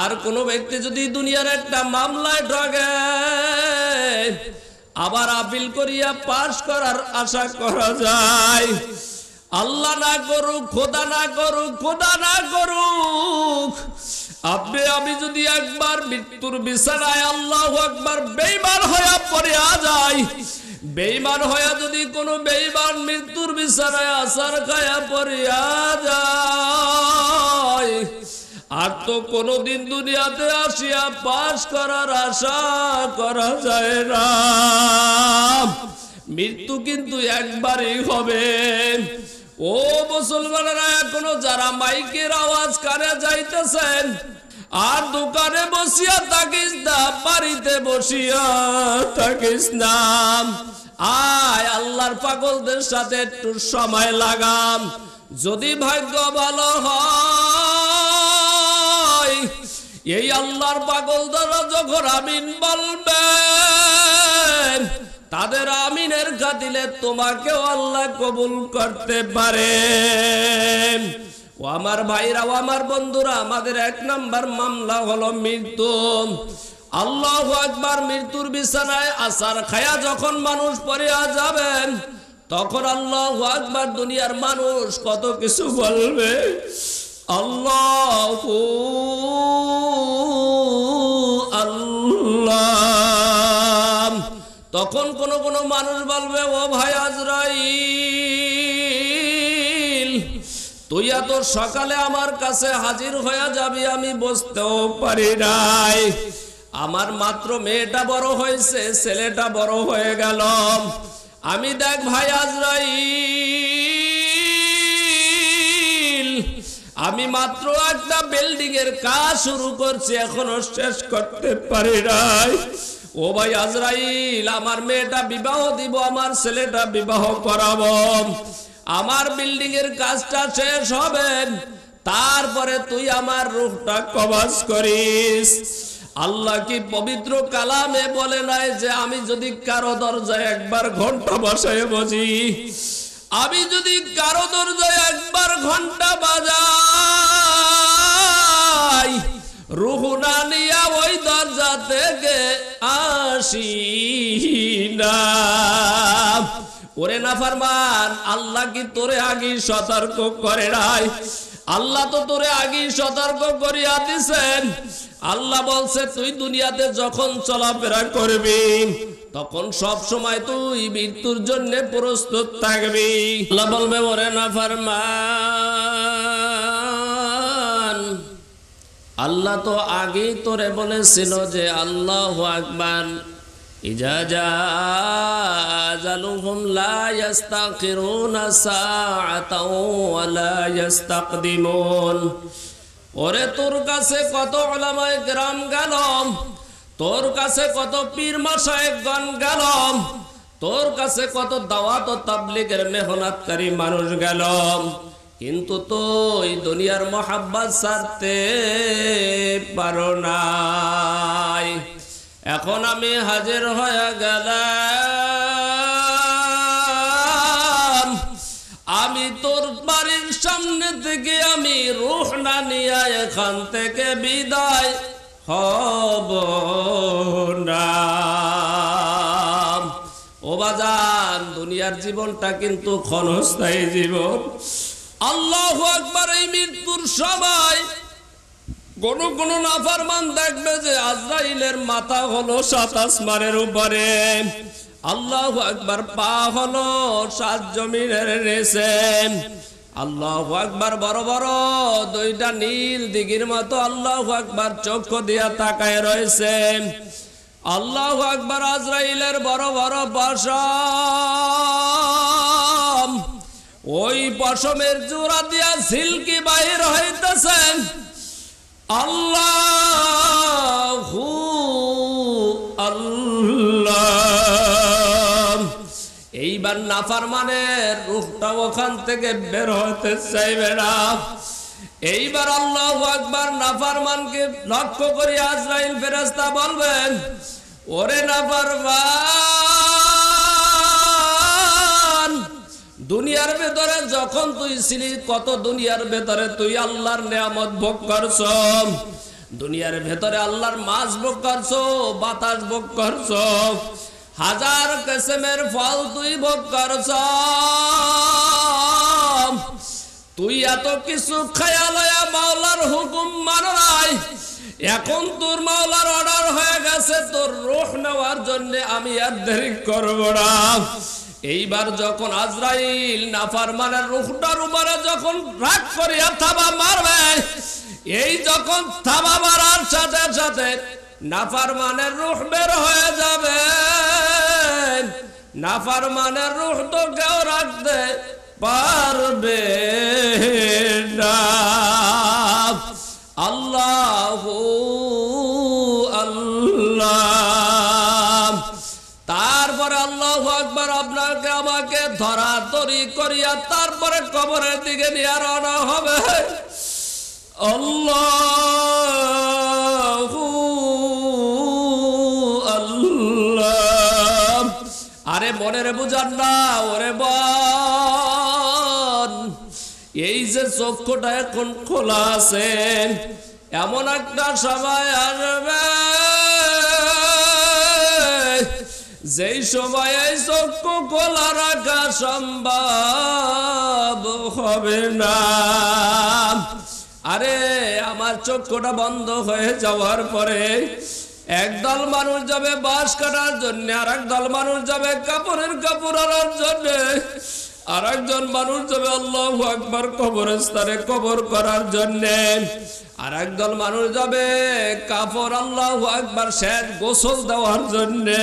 আর কোনো ব্যক্তি যদি দুনিয়ার একটা মামলায় ঢগে আবার আপিল করিয়া পাশ করার আশা করা যায় আল্লাহ না করুক খোদা না করুক খোদা না করুক আপনি আমি যদি একবার মৃত্যুর বিছানায় আল্লাহ একবার বেইমান হইয়া পড়িয়া যাই বেইমান হইয়া যদি কোনো বেইমান মৃত্যুর বিছানায় আসার খায়া পড়িয়া যায় আর তো কোনদিন দুনিয়াতে আসিয়া পাশ করার আশা করা যায় না মৃত্যু কিন্তু একবারই হবে ও মুসলমানেরা এখনো যারা মাইকের আওয়াজ কানে যাইতেছেন আর দোকানে বসিয়া থাকিস না বাড়িতে বসিয়া থাকিস না আয় আল্লাহর পাগলদের সাথে একটু সময় লাগাম যদি ভাগ্য ভালো হয় এই আল্লাহর পাগল দ্বারা যখন আমিন বলবে তাদের আমিনের দিলে তোমাকেও আল্লাহ কবুল করতে পারে ও আমার ভাইরা ও আমার বন্ধুরা আমাদের এক নাম্বার মামলা হলো মৃত্যু আল্লাহ একবার মৃত্যুর বিছানায় আসার খায়া যখন মানুষ পরিয়া যাবেন তখন আল্লাহ একবার দুনিয়ার মানুষ কত কিছু বলবে আল্লাহ আল্লাহ তখন কোন কোন মানুষ বলবে ও ভাই আজরাইল তুই এত সকালে আমার কাছে হাজির হয়ে যাবি আমি বসতেও পারি নাই আমার মাত্র মেয়েটা বড় হয়েছে ছেলেটা বড় হয়ে গেল আমি দেখ ভাই আজরাই আমি মাত্র একটা বিল্ডিং এর কাজ শুরু করছি এখনো শেষ করতে পারি নাই ও ভাই আজরাইল আমার মেয়েটা বিবাহ দিব আমার ছেলেটা বিবাহ করাব আমার বিল্ডিং এর কাজটা শেষ হবে তারপরে তুই আমার রূপটা কবাজ করিস আল্লাহ কি পবিত্র কালামে বলে নাই যে আমি যদি কারো দরজায় একবার ঘন্টা বসায় বজি আমি যদি কারো দরজায় একবার ঘন্টা বাজাই রুহুনা নিয়া ওই দরজা থেকে আসি না ওরে না ফারমান আল্লাহ কি তোরে আগে সতর্ক করে নাই আল্লাহ তো তোরে আগে সতর্ক করিয়া দিছেন আল্লাহ বলছে তুই দুনিয়াতে যখন চলাফেরা করবি তখন সব সময় তুই মৃত্যুর জন্য প্রস্তুত থাকবি আল্লাহ বলবে ওরে না ফারমান আল্লাহ তো আগেই তোরে বলেছিল যে আল্লাহ আকবার إذا جاء أجلهم لا يستأخرون ساعة ولا ওরে তোর কাছে কত ওলামায় গ্রাম গেলাম তোর কাছে কত পীর মশায় গন গেল তোর কাছে কত দাওয়াত তাবলিগের মেহনাতকারী মানুষ গেল কিন্তু তো দুনিয়ার মহাব্বাত সারতে পারো নাই এখন আমি হাজির হয়ে গেলাম আমি তোর বাড়ির সামনে থেকে আমি রুহ না নিয়ে এখান থেকে বিদায় হব না ও দুনিয়ার জীবনটা কিন্তু ক্ষণস্থায়ী জীবন আল্লাহ একবার এই মৃত্যুর সময় কোন কোন নাফারমান দেখবে যে আজরাইলের মাথা হলো সাতাশ মারের উপরে আল্লাহ একবার পা হলো সাত জমিনের রেসে আল্লাহ আকবার বড় বড় দুইটা নীল দিঘির মতো আল্লাহ আকবার চক্ষু দিয়া তাকায় রয়েছে আল্লাহ আকবার আজরাইলের বড় বড় পশম ওই পশমের জোড়া দিয়া সিল্কি বাহির হইতেছেন আল্লাহ এইবার নাফারমানের রুখটা ওখান থেকে বের হতে চাইবে না এইবার আল্লাহ আকবার নাফারমানকে লক্ষ্য করে আজরাইল ফেরাস্তা বলবেন ওরে নাফার দুনিয়ার ভেতরে যখন তুই ছিলি কত দুনিয়ার ভেতরে তুই আল্লাহর নিয়ামত ভোগ করছ দুনিয়ার ভেতরে আল্লাহর মাছ ভোগ করছ বাতাস ভোগ করছ হাজার কেসেমের ফল তুই ভোগ করছ তুই এত কিছু খেয়ালয়া মাওলার হুকুম মানাই এখন তোর মাওলার অর্ডার হয়ে গেছে তোর রোখ নেওয়ার জন্য আমি আর দেরি করব না এইবার যখন আজরাইল নাফার মানে রুখটার উপরে যখন রাগ করিয়া থাবা মারবে এই যখন থাবা মারার সাথে সাথে মানের রুহ বের হয়ে যাবে নাফারমানের রুহ তো কেউ রাখতে পারবে না আল্লাহ আল্লাহ তারপরে আল্লাহ একবার আপনাকে আমাকে ধরা তরি করিয়া তারপরে কবরের দিকে নিয়ে রানা হবে আল্লাহ আল্লাহ আরে মনের বুঝার না ওরে বন এই যে চক্ষুটা এখন খোলা আছে এমন একটা সময় আসবে যেই সময়ে চক্ষু খোলা রাখা সম্ভব হবে না আরে আমার চক্ষুটা বন্ধ হয়ে যাওয়ার পরে একদল মানুষ যাবে বাস কাটার জন্য আর একদল মানুষ যাবে কাপড়ের কাপড় আনার জন্য আর একজন মানুষ যাবে আল্লাহ একবার কবরস্থানে কবর করার জন্যে আর একদল মানুষ যাবে কাপড় আল্লাহ একবার শেষ গোসল দেওয়ার জন্যে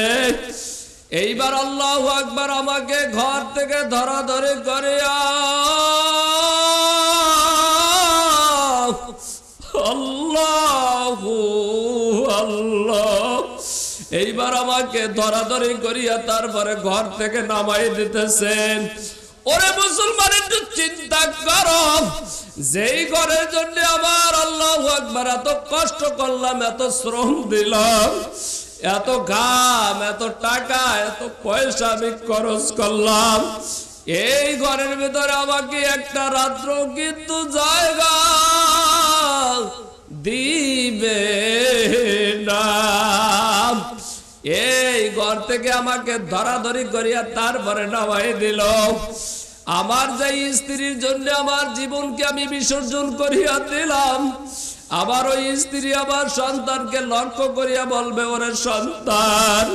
এইবার আল্লাহ একবার আমাকে ঘর থেকে ধরাধরি করে আ এইবার আমাকে ধরাধরি করিয়া তারপরে ঘর থেকে নামাই দিতেছেন ওরে মুসলমান একটু চিন্তা কর যেই ঘরের জন্য আমার আল্লাহ একবার এত কষ্ট করলাম এত শ্রম দিলাম এত গাম এত টাকা এত পয়সা আমি খরচ করলাম এই ঘরের ভিতরে আমাকে একটা রাত্র কিন্তু জায়গা থেকে আমাকে ধরাধরি করিয়া তারপরে নামাই দিল আমার যে স্ত্রীর জন্য আমার জীবনকে আমি বিসর্জন করিয়া দিলাম আবার ওই স্ত্রী আবার সন্তানকে লক্ষ্য করিয়া বলবে ওরে সন্তান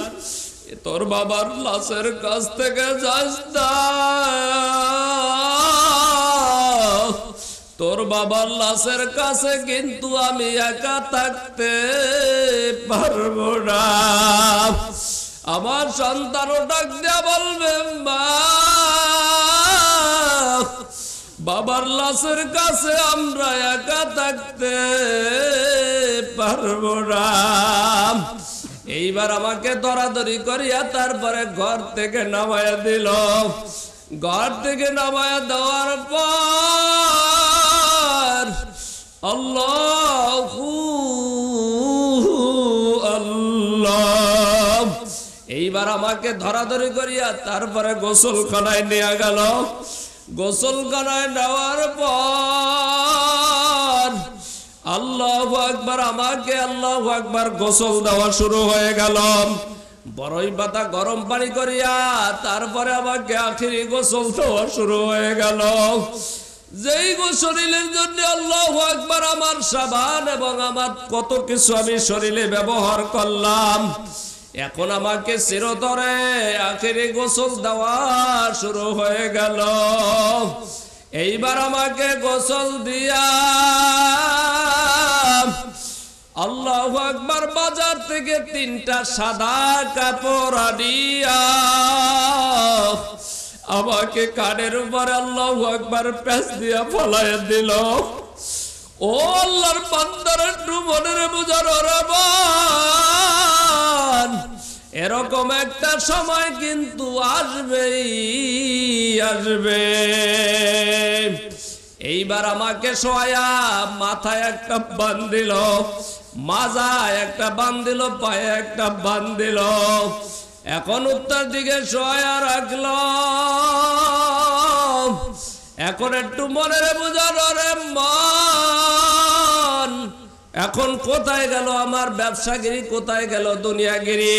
তোর বাবার লাশের কাছ থেকে তোর বাবার লাশের কাছে কিন্তু আমি একা থাকতে পারব না আমার সন্তানও ডাক দেয়া বলবে বাবার লাশের কাছে আমরা একা থাকতে পারবো না এইবার আমাকে দরাদরি করিয়া তারপরে ঘর থেকে নামায়া দিল ঘর থেকে নামায়া দেওয়ার পর আল্লাহ আল্লাহ এইবার আমাকে ধরাধরি করিয়া তারপরে গোসলখানায় নিয়ে গেল গোসলখানায় নেওয়ার পর আল্লাহ একবার আমাকে আল্লাহ একবার গোসল দেওয়া শুরু হয়ে গেল বরই পাতা গরম পানি করিয়া তারপরে আমাকে আখিরি গোসল দেওয়া শুরু হয়ে গেল যেই শরীরের জন্য আল্লাহ একবার আমার সাবান এবং আমার কত কিছু আমি শরীরে ব্যবহার করলাম এখন আমাকে চিরতরে আখেরে গোসল দেওয়া শুরু হয়ে গেল এইবার আমাকে গোসল দিয়া আল্লাহ একবার বাজার থেকে তিনটা সাদা কাপড় আনিয়া আমাকে কানের উপর আল্লাহ একবার প্যাঁচ দিয়া ফলাইয়া দিল আল্লাহর বান্দার একটু মনের বুঝার রবান এরকম একটা সময় কিন্তু আসবেই আসবে এইবার আমাকে সয়া মাথায় একটা বান দিল মাজা একটা বান দিল পায়ে একটা বান দিল এখন উত্তর দিকে সয়া রাখল এখন একটু মনে রে বুঝানো রে মন এখন কোথায় গেল আমার ব্যবসাগিরি কোথায় গেল দুনিয়াগিরি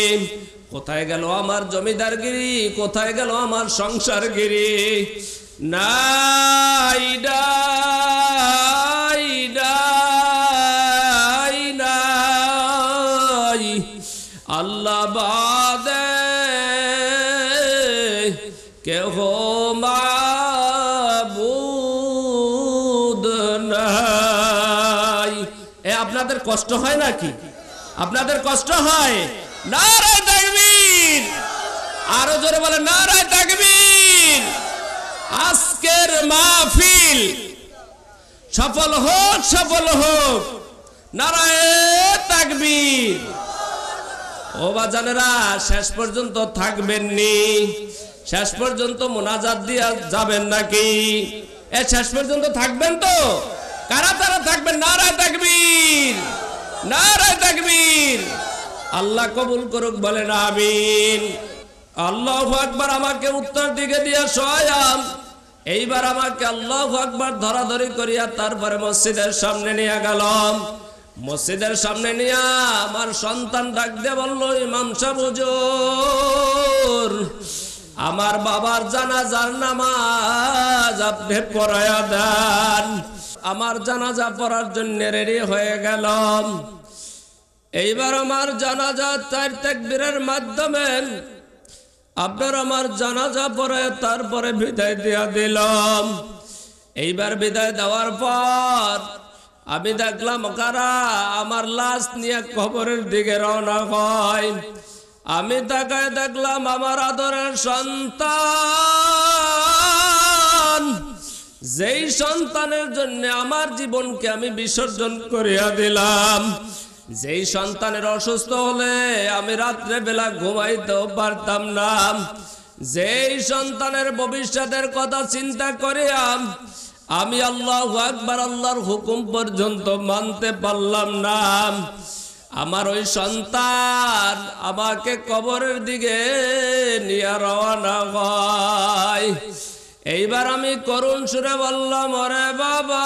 কোথায় গেল আমার জমিদারগিরি কোথায় গেল আমার সংসারগিরি নাই নাই নাই আল্লাহ কষ্ট হয় নাকি আপনাদের কষ্ট হয় নারায় আরো জোরে বলে নারায় আজকের মাহফিল সফল হোক সফল হোক নারায় শেষ পর্যন্ত থাকবেন নি শেষ পর্যন্ত মোনাজাত দিয়ে যাবেন নাকি এ শেষ পর্যন্ত থাকবেন তো কারা তারা থাকবেন নারায় তাকবীর নারায় তাকবীর আল্লাহ কবুল করুক বলেন আমিন আল্লাহ আকবার আমাকে উত্তর দিকে দিয়ে সয়াম এইবার আমাকে আল্লাহ আকবার ধরাধরি করিয়া তারপরে মসজিদের সামনে নিয়ে গেলাম মসজিদের সামনে নিয়া আমার সন্তান ডাক দিয়ে বলল ইমাম সাহুজোর আমার বাবার জানাজার নামাজ আপনি পড়ায়া দেন আমার জানাজা পড়ার জন্য রেডি হয়ে গেলাম এইবার আমার জানাজা তার তেকবীরের মাধ্যমে আপনার আমার জানাজা পরে তারপরে বিদায় দিয়া দিলাম এইবার বিদায় দেওয়ার পর আমি দেখলাম কারা আমার লাশ নিয়ে খবরের দিকে রওনা হয় আমি তাকায় দেখলাম আমার আদরের সন্তান যেই সন্তানের জন্য আমার জীবনকে আমি বিসর্জন করিয়া দিলাম যেই সন্তানের অসুস্থ হলে আমি রাত্রে বেলা ঘুমাইতেও পারতাম না যেই সন্তানের ভবিষ্যতের কথা চিন্তা করিয়াম আমি আল্লাহ আকবর আল্লাহর হুকুম পর্যন্ত মানতে পারলাম না আমার ওই সন্তান আমাকে কবরের দিকে নিয়ে রওয়ানা হয় এইবার আমি করুণ সুরে বললাম ওরে বাবা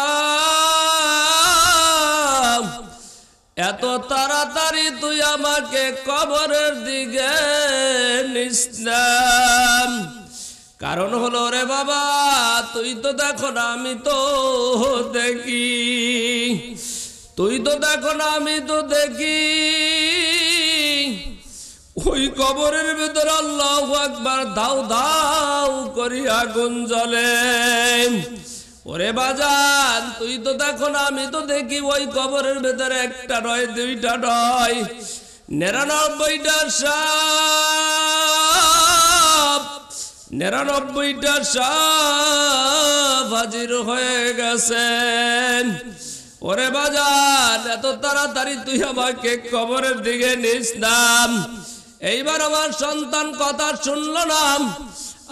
এত তাড়াতাড়ি তুই আমাকে কবরের দিকে নিসলাম কারণ হলো রে বাবা তুই তো দেখো না আমি তো দেখি তুই তো দেখো না আমি তো দেখি ওই কবরের ভেতরে আল্লাহ একবার দাও দাও করি আগুন জ্বলে ওরে বাজান তুই তো দেখো না আমি তো দেখি ওই কবরের ভেতরে একটা নয় দুইটা নয় নিরানব্বইটা সাপ নিরানব্বইটা সাপ হাজির হয়ে গেছেন ওরে বাজার এত তাড়াতাড়ি তুই আমাকে কবরের দিকে নিস নাম এইবার আমার সন্তান কথা শুনল না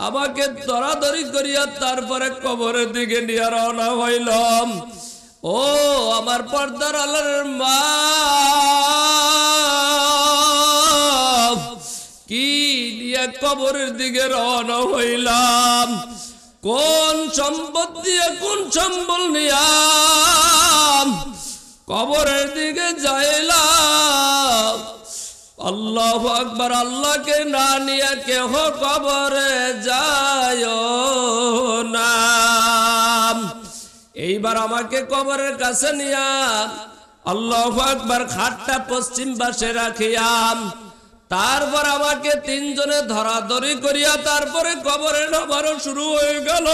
আমাকে দরাদরি করিয়া তারপরে কবরের দিকে নিয়ে রওনা হইলাম ও আমার পর্দার আলার মা কি নিয়ে কবরের দিকে রওনা হইলাম কোন সম্পদ দিয়ে কোন সম্বল নিয়াম কবরের দিকে যাইলাম আল্লাহ আকবর আল্লাহকে না নিয়ে কেহ কবরে যায় না এইবার আমাকে কবরের কাছে নিয়া আল্লাহ আকবর খাটটা পশ্চিম পাশে রাখিয়াম তারপর আমাকে তিনজনে ধরাধরি করিয়া তারপরে কবরে নামারও শুরু হয়ে গেল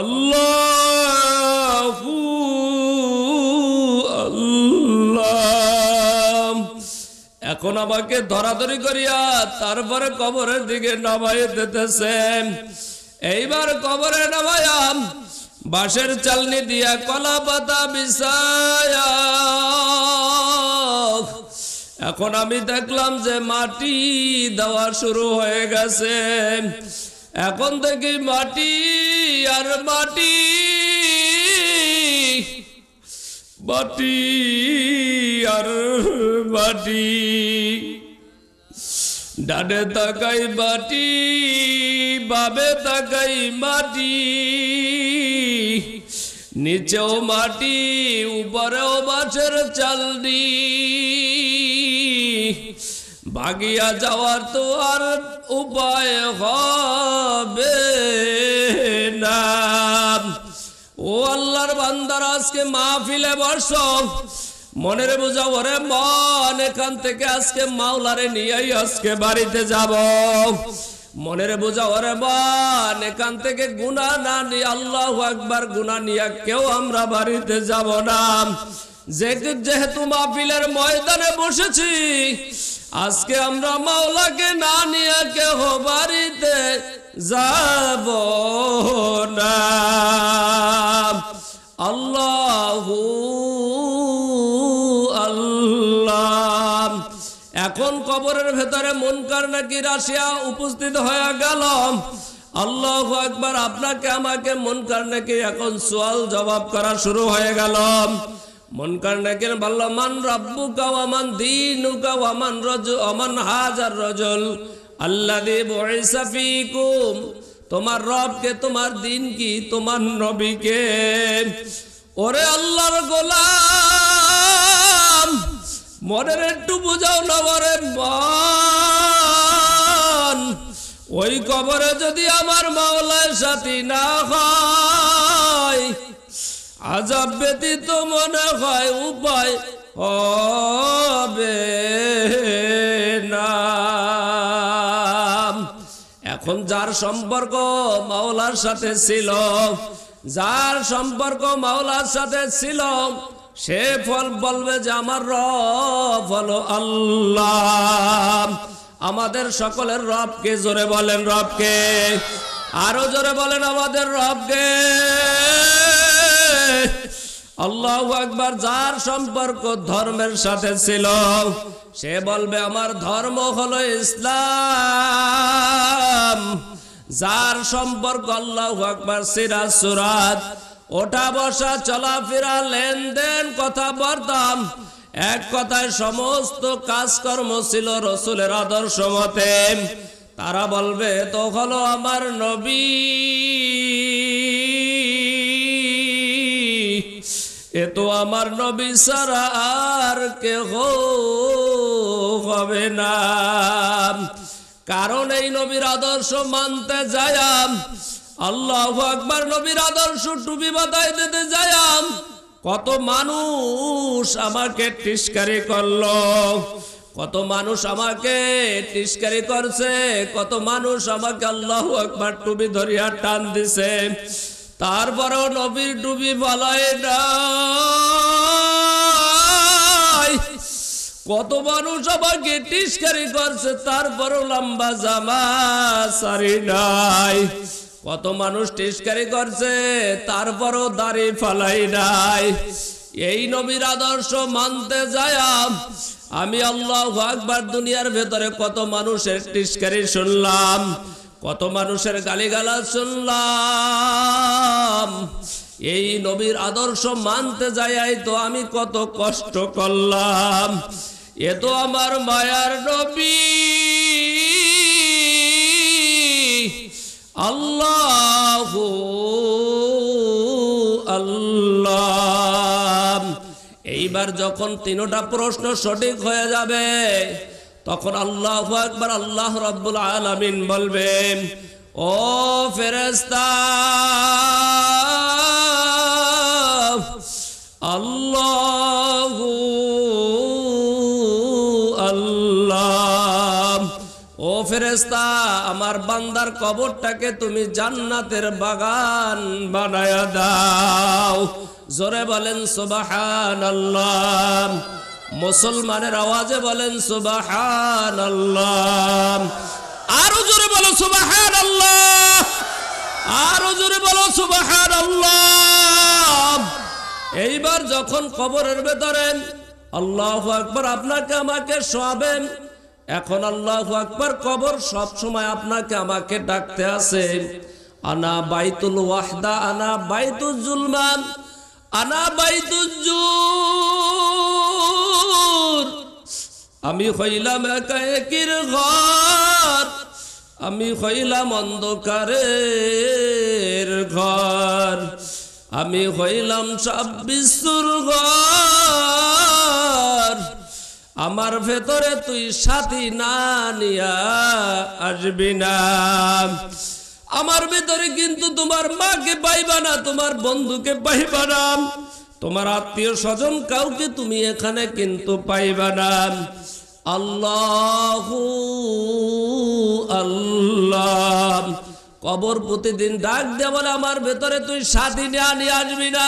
আল্লাহ এখন আমাকে ধরাধরি করিয়া তারপরে কবরের দিকে নামাই দিতেছেন এইবার কবরে নামায়াম বাঁশের চালনি দিয়া কলা পাতা বিষায় এখন আমি দেখলাম যে মাটি দেওয়া শুরু হয়ে গেছে এখন থেকে মাটি আর মাটি বাটি আর বাটি ডাডে তাকাই বাটি বাবে তাকাই মাটি নিচেও মাটি উপরেও মাছের চালনি ভাগিয়া যাওয়ার তো আর উপায় হবে না ও আল্লাহর বান্দার আজকে মাহফিলে বর্ষ মনের বোঝা ওরে মন এখান থেকে আজকে মাওলারে নিয়েই আজকে বাড়িতে যাব মনের বোঝা ওরে মন এখান থেকে গুনা না নিয়ে আল্লাহ একবার গুনা নিয়ে কেউ আমরা বাড়িতে যাব না যেহেতু মাহফিলের ময়দানে বসেছি আজকে আমরা মাওলাকে না নিয়ে কেউ বাড়িতে যাব না আল্লাহ আল্লাহ এখন কবরের ভেতরে মনকার নাকি রাশিয়া উপস্থিত হয়ে গেল আল্লাহ একবার আপনাকে আমাকে মনকার নাকি এখন সোয়াল জবাব করা শুরু হয়ে গেল মনকার নাকি বলল মান রাব্বু কাওয়ামান দিনুকা ওয়ামান রজ অমান হাজার রজল আল্লাহ তোমার রবকে তোমার দিন কি তোমার নবীকে ওরে আল্লাহর গোলাম মনের একটু বুঝাও নবরে ওই কবরে যদি আমার মাওলায় সাথী না হয় আজাব ব্যতীত মনে হয় উপায় হবে এখন যার সম্পর্ক মাওলার সাথে ছিল যার সম্পর্ক মাওলার সাথে ছিল সে ফল বলবে যে আমার রব হলো আল্লাহ আমাদের সকলের রবকে জোরে বলেন রবকে আরো জোরে বলেন আমাদের রবকে আল্লাহ আকবার যার সম্পর্ক ধর্মের সাথে ছিল সে বলবে আমার ধর্ম হলো ইসলাম যার সম্পর্ক আল্লাহ আকবার সিরাজ সুরাত ওটা বসা চলাফেরা লেনদেন কথা কথাবার্তাম এক কথায় সমস্ত কাজকর্ম ছিল রসুলের আদর্শ মতে তারা বলবে তো হলো আমার নবী এ তো আমার নবী সারা আর কে হবে না কারণ এই নবীর আদর্শ মানতে যায়াম আল্লাহ আকবর নবীর আদর্শ টুপি বাতায় দিতে যায়াম কত মানুষ আমাকে টিস্কারি করল কত মানুষ আমাকে টিস্কারি করছে কত মানুষ আমাকে আল্লাহ আকবর টুবি ধরিয়া টান দিছে তারপরও নবীর ডুবি বলায় না কত মানুষ আমাকে টিসকারি করছে তারপরও লম্বা জামা সারি নাই কত মানুষ টিসকারি করছে তারপরও দাড়ি ফালাই নাই এই নবীর আদর্শ মানতে যায় আমি আল্লাহ আকবার দুনিয়ার ভেতরে কত মানুষের টিসকারি শুনলাম কত মানুষের গালিগালা শুনলাম এই নবীর আদর্শ মানতে যাই তো আমি কত কষ্ট করলাম এ তো আমার মায়ার নবী আল্লাহ আল্লাহ এইবার যখন তিনোটা প্রশ্ন সঠিক হয়ে যাবে তখন আল্লাহ একবার আল্লাহ রব্বুল আলমিন বলবেন ও ফেরেস্তা আল্লাহ আল্লাহ ও ফেরেস্তা আমার বান্দার কবরটাকে তুমি জান্নাতের বাগান বানায় দাও জোরে বলেন সুবাহান আল্লাহ মুসলমানের আওয়াজে বলেন সুবাহান আল্লাহ আরো জোরে বলো সুবাহান আল্লাহ আরো জোরে বলো সুবাহান আল্লাহ এইবার যখন কবরের ভেতরে আল্লাহ আকবর আপনাকে আমাকে সোয়াবেন এখন আল্লাহ আকবর কবর সব সময় আপনাকে আমাকে ডাকতে আসেন আনা বাইতুল ওয়াহদা আনা বাইতুল জুলমান আনা আমি হইলাম একাকির ঘর আমি হইলাম অন্ধকারের ঘর আমি হইলাম ছাব্বিশুর ঘর আমার ভেতরে তুই সাথী না নিয়া আসবি না আমার ভেতরে কিন্তু তোমার মাকে পাইবা না তোমার বন্ধুকে পাইবা না তোমার আত্মীয় স্বজন কাউকে তুমি এখানে কিন্তু পাইবা না আল্লাহ আল্লাহ কবর প্রতিদিন ডাক দে বলে আমার ভেতরে তুই সাথী নিয়ে নিয়ে আসবি না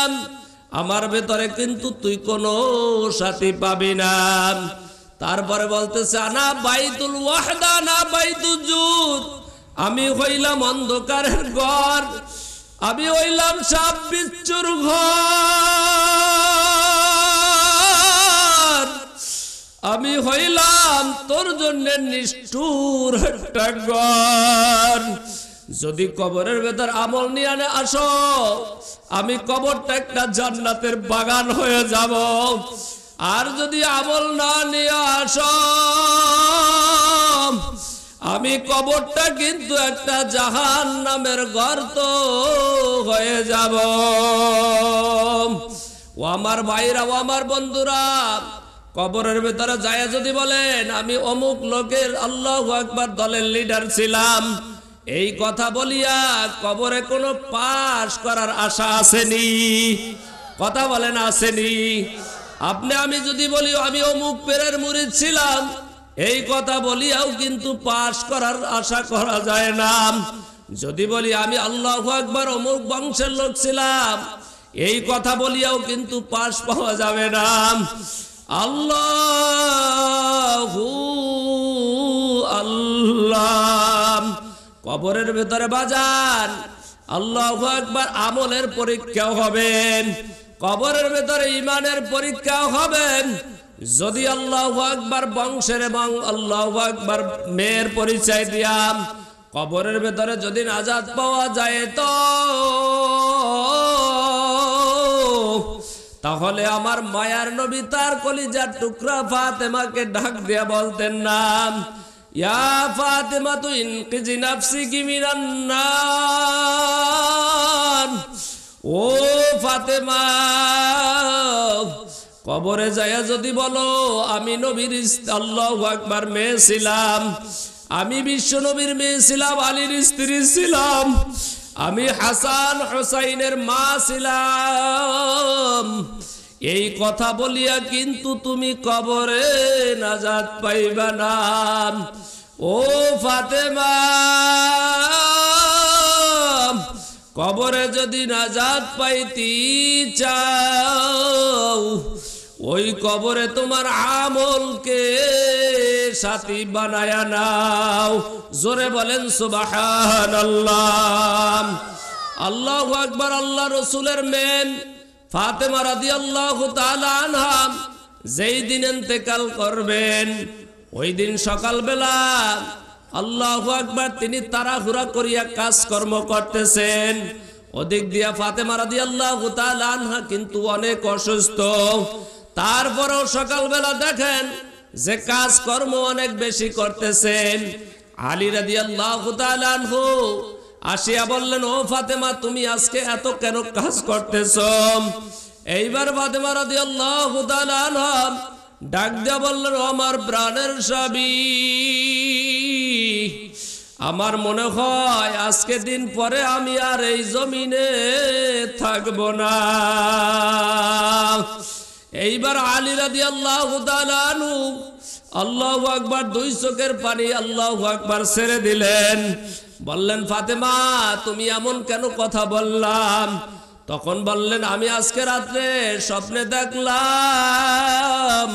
আমার ভেতরে কিন্তু তুই কোনো সাথী পাবি না তারপরে বলতেছে না বাইতুল ওয়াহদা না বাইতুল জুত আমি হইলাম অন্ধকারের ঘর আমি হইলাম সাপ বিচ্ছুর ঘর আমি হইলাম তোর জন্য নিষ্ঠুর একটা ঘর যদি কবরের ভেতর আমল নিয়ে আনে আসো আমি কবরটা একটা জান্নাতের বাগান হয়ে যাব আর যদি আমল না নিয়ে আসো আমি কবরটা কিন্তু একটা জাহান নামের গর্ত হয়ে যাব ও আমার ভাইরা ও আমার বন্ধুরা কবরের ভেতরে যায় যদি বলেন আমি অমুক লোকের আল্লাহ একবার দলের লিডার ছিলাম এই কথা বলিয়া কবরে কোনো পাশ করার আশা আসেনি কথা বলেন আসেনি আপনি আমি যদি বলি আমি অমুক পেরের মুড়ি ছিলাম এই কথা বলিয়াও কিন্তু পাশ করার আশা করা যায় না যদি বলি আমি আল্লাহ একবার অমুক বংশের লোক ছিলাম এই কথা বলিয়াও কিন্তু পাশ পাওয়া যাবে না আল্লাহ আল্লাহ কবরের ভেতরে বাজান আল্লাহ একবার আমলের পরীক্ষাও হবেন কবরের ভেতরে ইমানের পরীক্ষাও হবেন যদি আল্লাহ আকবর বংশের এবং আল্লাহ আকবর মেয়ের পরিচয় দিয়াম কবরের ভেতরে যদি নাজাদ পাওয়া যায় তো তাহলে আমার মায়ার নবী তার কলিজার টুকরা ফাতেমাকে ডাক দিয়া বলতেন না ইয়া ফাতেমা তু ইনকিজি নাফসি কি মিরান্নার ও ফাতেমা কবরে যায় যদি বলো আমি নবীর আল্লাহ আকবার মেয়ে ছিলাম আমি বিশ্ব নবীর মেয়ে ছিলাম আলীর স্ত্রী ছিলাম আমি হাসান হোসাইনের মা ছিলাম এই কথা বলিয়া কিন্তু তুমি কবরে নাজাদ পাইবা না ও ফাতেমা কবরে যদি নাজাদ পাইতি চাও ওই কবরে তোমার আমলকে সাথী বানায়া নাও জোরে বলেন সুবাহান আল্লাহ আল্লাহ একবার আল্লাহ রসুলের মেন ফাতেমা রাদি আল্লাহ আনহাম যেই দিন এতেকাল করবেন ওই দিন সকালবেলা আল্লাহ একবার তিনি তাড়াহুড়া করিয়া কাজকর্ম করতেছেন অধিক দিয়া ফাতেমা রাদি আল্লাহ আনহা কিন্তু অনেক অসুস্থ তারপরও সকালবেলা দেখেন যে কাজ কর্ম অনেক বেশি করতেছেন আলী রাদি আল্লাহ আসিয়া বললেন ও ফাতেমা তুমি আজকে এত কেন কাজ করতেছ এইবার ফাতেমা রাদি আল্লাহ ডাক দিয়া বললেন আমার প্রাণের স্বামী আমার মনে হয় আজকে দিন পরে আমি আর এই জমিনে থাকব না এইবার আলী রাদি আল্লাহ আল্লাহ আকবার দুই চোখের পানি আল্লাহ আকবার ছেড়ে দিলেন বললেন ফাতেমা তুমি এমন কেন কথা বললাম তখন বললেন আমি আজকে রাত্রে স্বপ্নে দেখলাম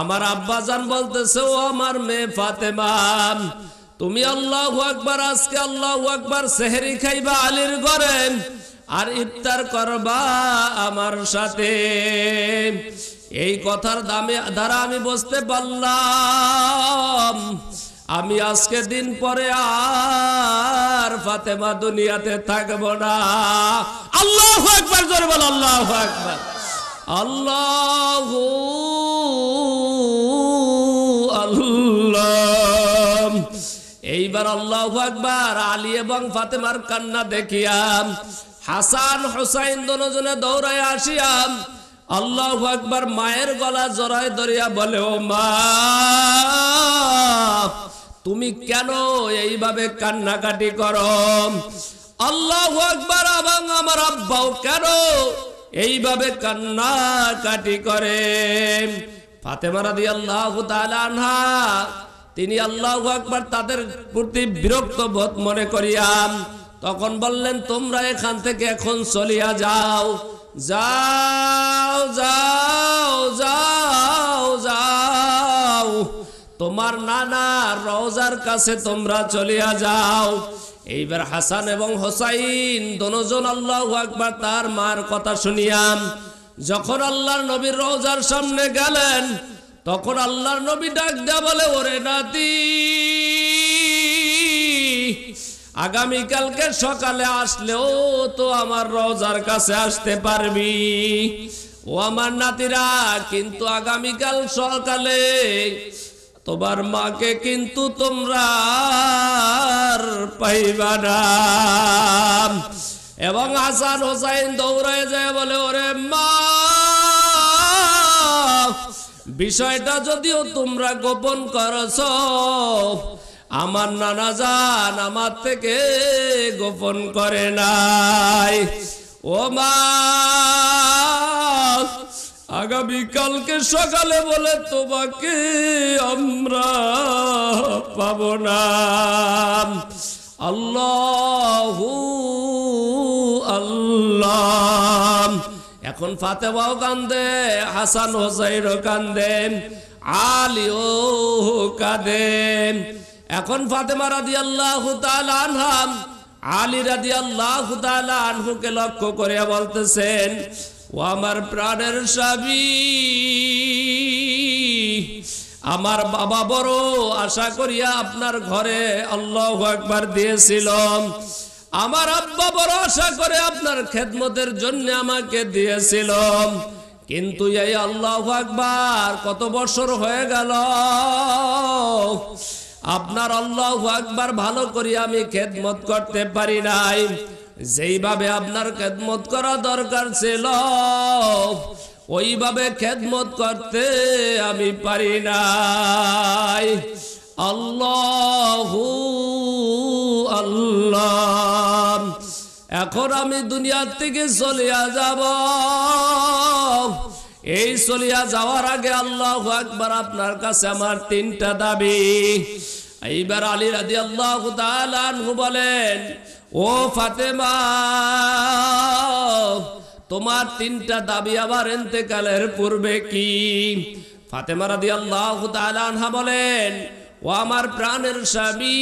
আমার আব্বাজান বলতেছে ও আমার মেয়ে ফাতেমা তুমি আল্লাহ আকবার আজকে আল্লাহ আকবার সেহেরি খাইবা আলির ঘরে আর ইফতার করবা আমার সাথে এই কথার দামে দ্বারা আমি বসতে পারলাম আমি আজকে দিন পরে আর ফাতেমা দুনিয়াতে থাকব না আল্লাহ একবার জোরে বল আল্লাহ একবার আল্লাহ আল্লাহ একবার আল্লাহ একবার আলী এবং ফাতেমার কান্না দেখিয়াম হাসান হোসাইন দনজনে দৌড়ায় আসিয়াম আল্লাহ একবার মায়ের গলা জড়ায় ধরিয়া বলে ও মা তুমি কেন এইভাবে কান্নাকাটি করো আল্লাহ একবার এবং আমার আব্বাও কেন এইভাবে কান্নাকাটি করে ফাতেমারা দিয়ে আল্লাহ আনহা তিনি আল্লাহ একবার তাদের প্রতি বিরক্ত বোধ মনে করিয়াম তখন বললেন তোমরা এখান থেকে এখন চলিয়া যাও যাও যাও যাও যাও তোমার নানা রওজার কাছে তোমরা চলিয়া যাও এইবার হাসান এবং হোসাইন দনজন আল্লাহ একবার তার মার কথা শুনিয়াম যখন আল্লাহর নবীর রওজার সামনে গেলেন তখন আল্লাহর নবী ডাক দেয়া বলে ওরে নাতি আগামীকালকে সকালে আসলেও তো আমার রজার কাছে আসতে পারবি ও আমার নাতিরা কিন্তু আগামীকাল সকালে তোমার মাকে কিন্তু তোমরা পাইবা না এবং আসার হোসাইন দৌড়ায় যায় বলে ওরে মা বিষয়টা যদিও তোমরা গোপন করছ আমার নানা যান আমার থেকে গোপন করে নাই ও মা আগামীকালকে সকালে বলে তোমাকে আমরা পাব না আল্লাহ আল্লাহ এখন ফাতেমাও কান্দে হাসান হোসাইনও কান্দে আলিও কাঁদেন এখন ফাতেমা রাদি আল্লাহ আনহাম আলী রাদি আল্লাহ আনহুকে লক্ষ্য করে বলতেছেন ও আমার প্রাণের স্বামী আমার বাবা বড় আশা করিয়া আপনার ঘরে আল্লাহ একবার দিয়েছিলাম আমার আব্বা বড় আশা করে আপনার খেদমতের জন্য আমাকে দিয়েছিল কিন্তু এই আল্লাহ আকবর কত বছর হয়ে গেল আপনার আল্লাহ আকবর ভালো করে আমি খেদমত করতে পারি নাই যেইভাবে আপনার খেদমত করা দরকার ছিল ওইভাবে খেদমত করতে আমি পারি নাই আল্লাহ আল্লাহ এখন আমি দুনিয়ার থেকে চলিয়া যাব এই চলিয়া যাওয়ার আগে আল্লাহ একবার আপনার কাছে আমার তিনটা দাবি এইবার আলী রাজি আল্লাহ বলেন ও ফাতেমা তোমার তিনটা দাবি আবার এতেকালের পূর্বে কি ফাতেমা রাদি আল্লাহ বলেন ও আমার প্রাণের স্বামী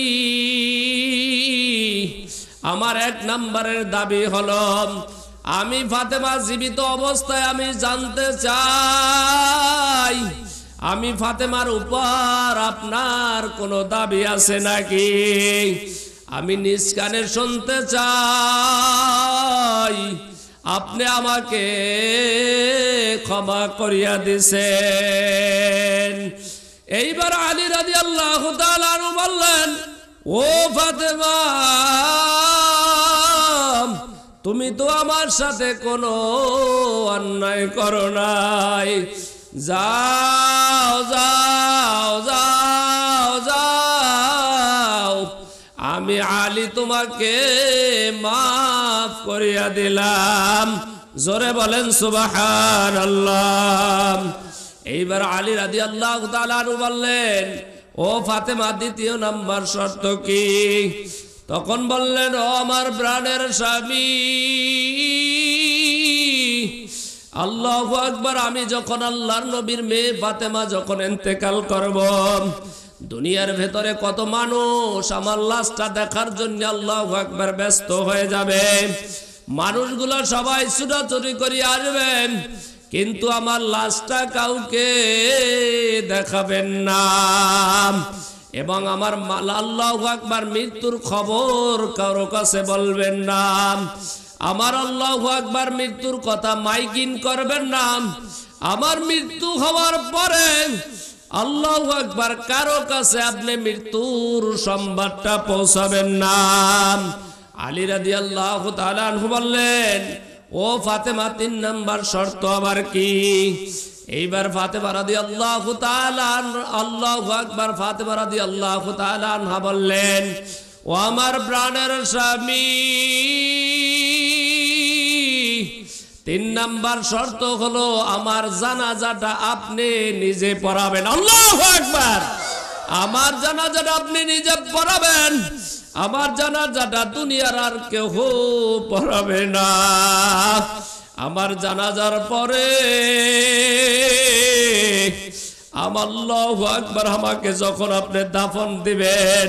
আমার এক নম্বরের দাবি হল আমি ফাতেমা জীবিত অবস্থায় আমি জানতে চাই আমি ফাতেমার উপর আপনার কোনো দাবি আছে নাকি আমি নিজ কানে শুনতে চাই আপনি আমাকে ক্ষমা করিয়া দিছেন এইবার আলী রাজি আল্লাহ বললেন ও ফাতেমা তুমি তো আমার সাথে কোনো অন্যায় করো নাই যাও যাও যাও যাও আমি আলী তোমাকে মাফ করিয়া দিলাম জোরে বলেন সুবাহ আল্লাহ এইবার আলী রাজি আল্লাহ তালু বললেন ও ফাতেমা দ্বিতীয় নাম্বার শর্ত কি তখন বললেন ও আমার প্রাণের স্বামী আল্লাহ একবার আমি যখন আল্লাহর নবীর মেয়ে ফাতেমা যখন এতেকাল করব দুনিয়ার ভেতরে কত মানুষ আমার লাশটা দেখার জন্য আল্লাহ একবার ব্যস্ত হয়ে যাবে মানুষগুলো সবাই চুরাচুরি করে আসবেন কিন্তু আমার লাশটা কাউকে দেখাবেন না এবং আমার আল্লাহ আকবর মৃত্যুর খবর কারো কাছে বলবেন না আমার আল্লাহ আকবর মৃত্যুর কথা মাইকিন করবেন না আমার মৃত্যু হওয়ার পরে আল্লাহ আকবর কারো কাছে আপনি মৃত্যুর সম্বাদটা পৌঁছাবেন না আলী রাদি আল্লাহ বললেন ও ফাতেমা তিন নাম্বার শর্ত আবার কি এইবার ফাতে বারাদি আল্লাহ আল্লাহ আকবার ফাতে বারাদি আল্লাহ হা বললেন ও আমার প্রাণের স্বামী তিন নাম্বার শর্ত হলো আমার জানাজাটা আপনি নিজে পড়াবেন আল্লাহ আকবার আমার জানাজাটা আপনি নিজে পড়াবেন আমার জানাজাটা দুনিয়ার আর কেউ পড়াবে না আমার জানাজার পরে আমার একবার আমাকে যখন আপনি দাফন দিবেন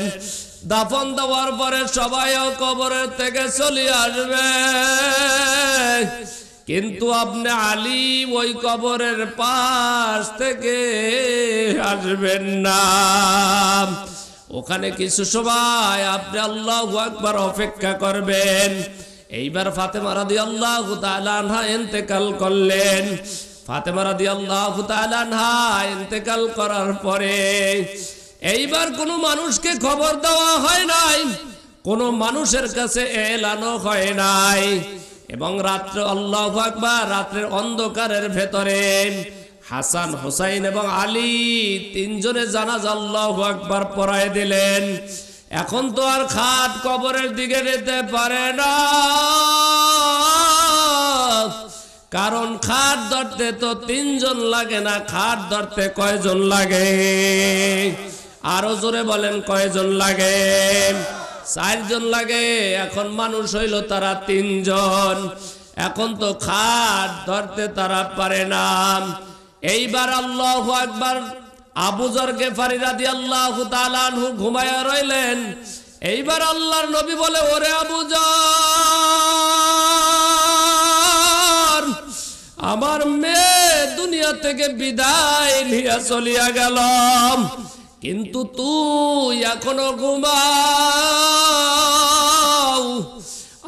দাফন দেওয়ার পরে সবাই কবরের থেকে চলে আসবে কিন্তু আপনি আলী ওই কবরের পাশ থেকে আসবেন না ওখানে কিছু সবাই আপনি আল্লাহ একবার অপেক্ষা করবেন এইবার ফাতেমা রাদি আল্লাহ তালানহা এতেকাল করলেন ফাতেমা রাদি আল্লাহ তালানহা এতেকাল করার পরে এইবার কোনো মানুষকে খবর দেওয়া হয় নাই কোনো মানুষের কাছে এলানো হয় নাই এবং রাত্র আল্লাহ আকবর রাত্রের অন্ধকারের ভেতরে হাসান হুসাইন এবং আলী তিনজনে জানাজ আল্লাহ আকবর পড়ায় দিলেন এখন তো আর খাট কবরের দিকে যেতে পারে না কারণ খাট ধরতে তো তিনজন লাগে না খাট ধরতে কয়জন লাগে আরো জোরে বলেন কয়জন লাগে চারজন লাগে এখন মানুষ হইল তারা তিনজন এখন তো খাট ধরতে তারা পারে না এইবার আল্লাহ একবার আবুজর গেফারি রাদি আল্লাহ তালানহু ঘুমাইয়া রইলেন এইবার আল্লাহর নবী বলে ওরে আবুজ আমার মেয়ে দুনিয়া থেকে বিদায় নিয়ে চলিয়া গেলাম কিন্তু তুই এখনো ঘুমাও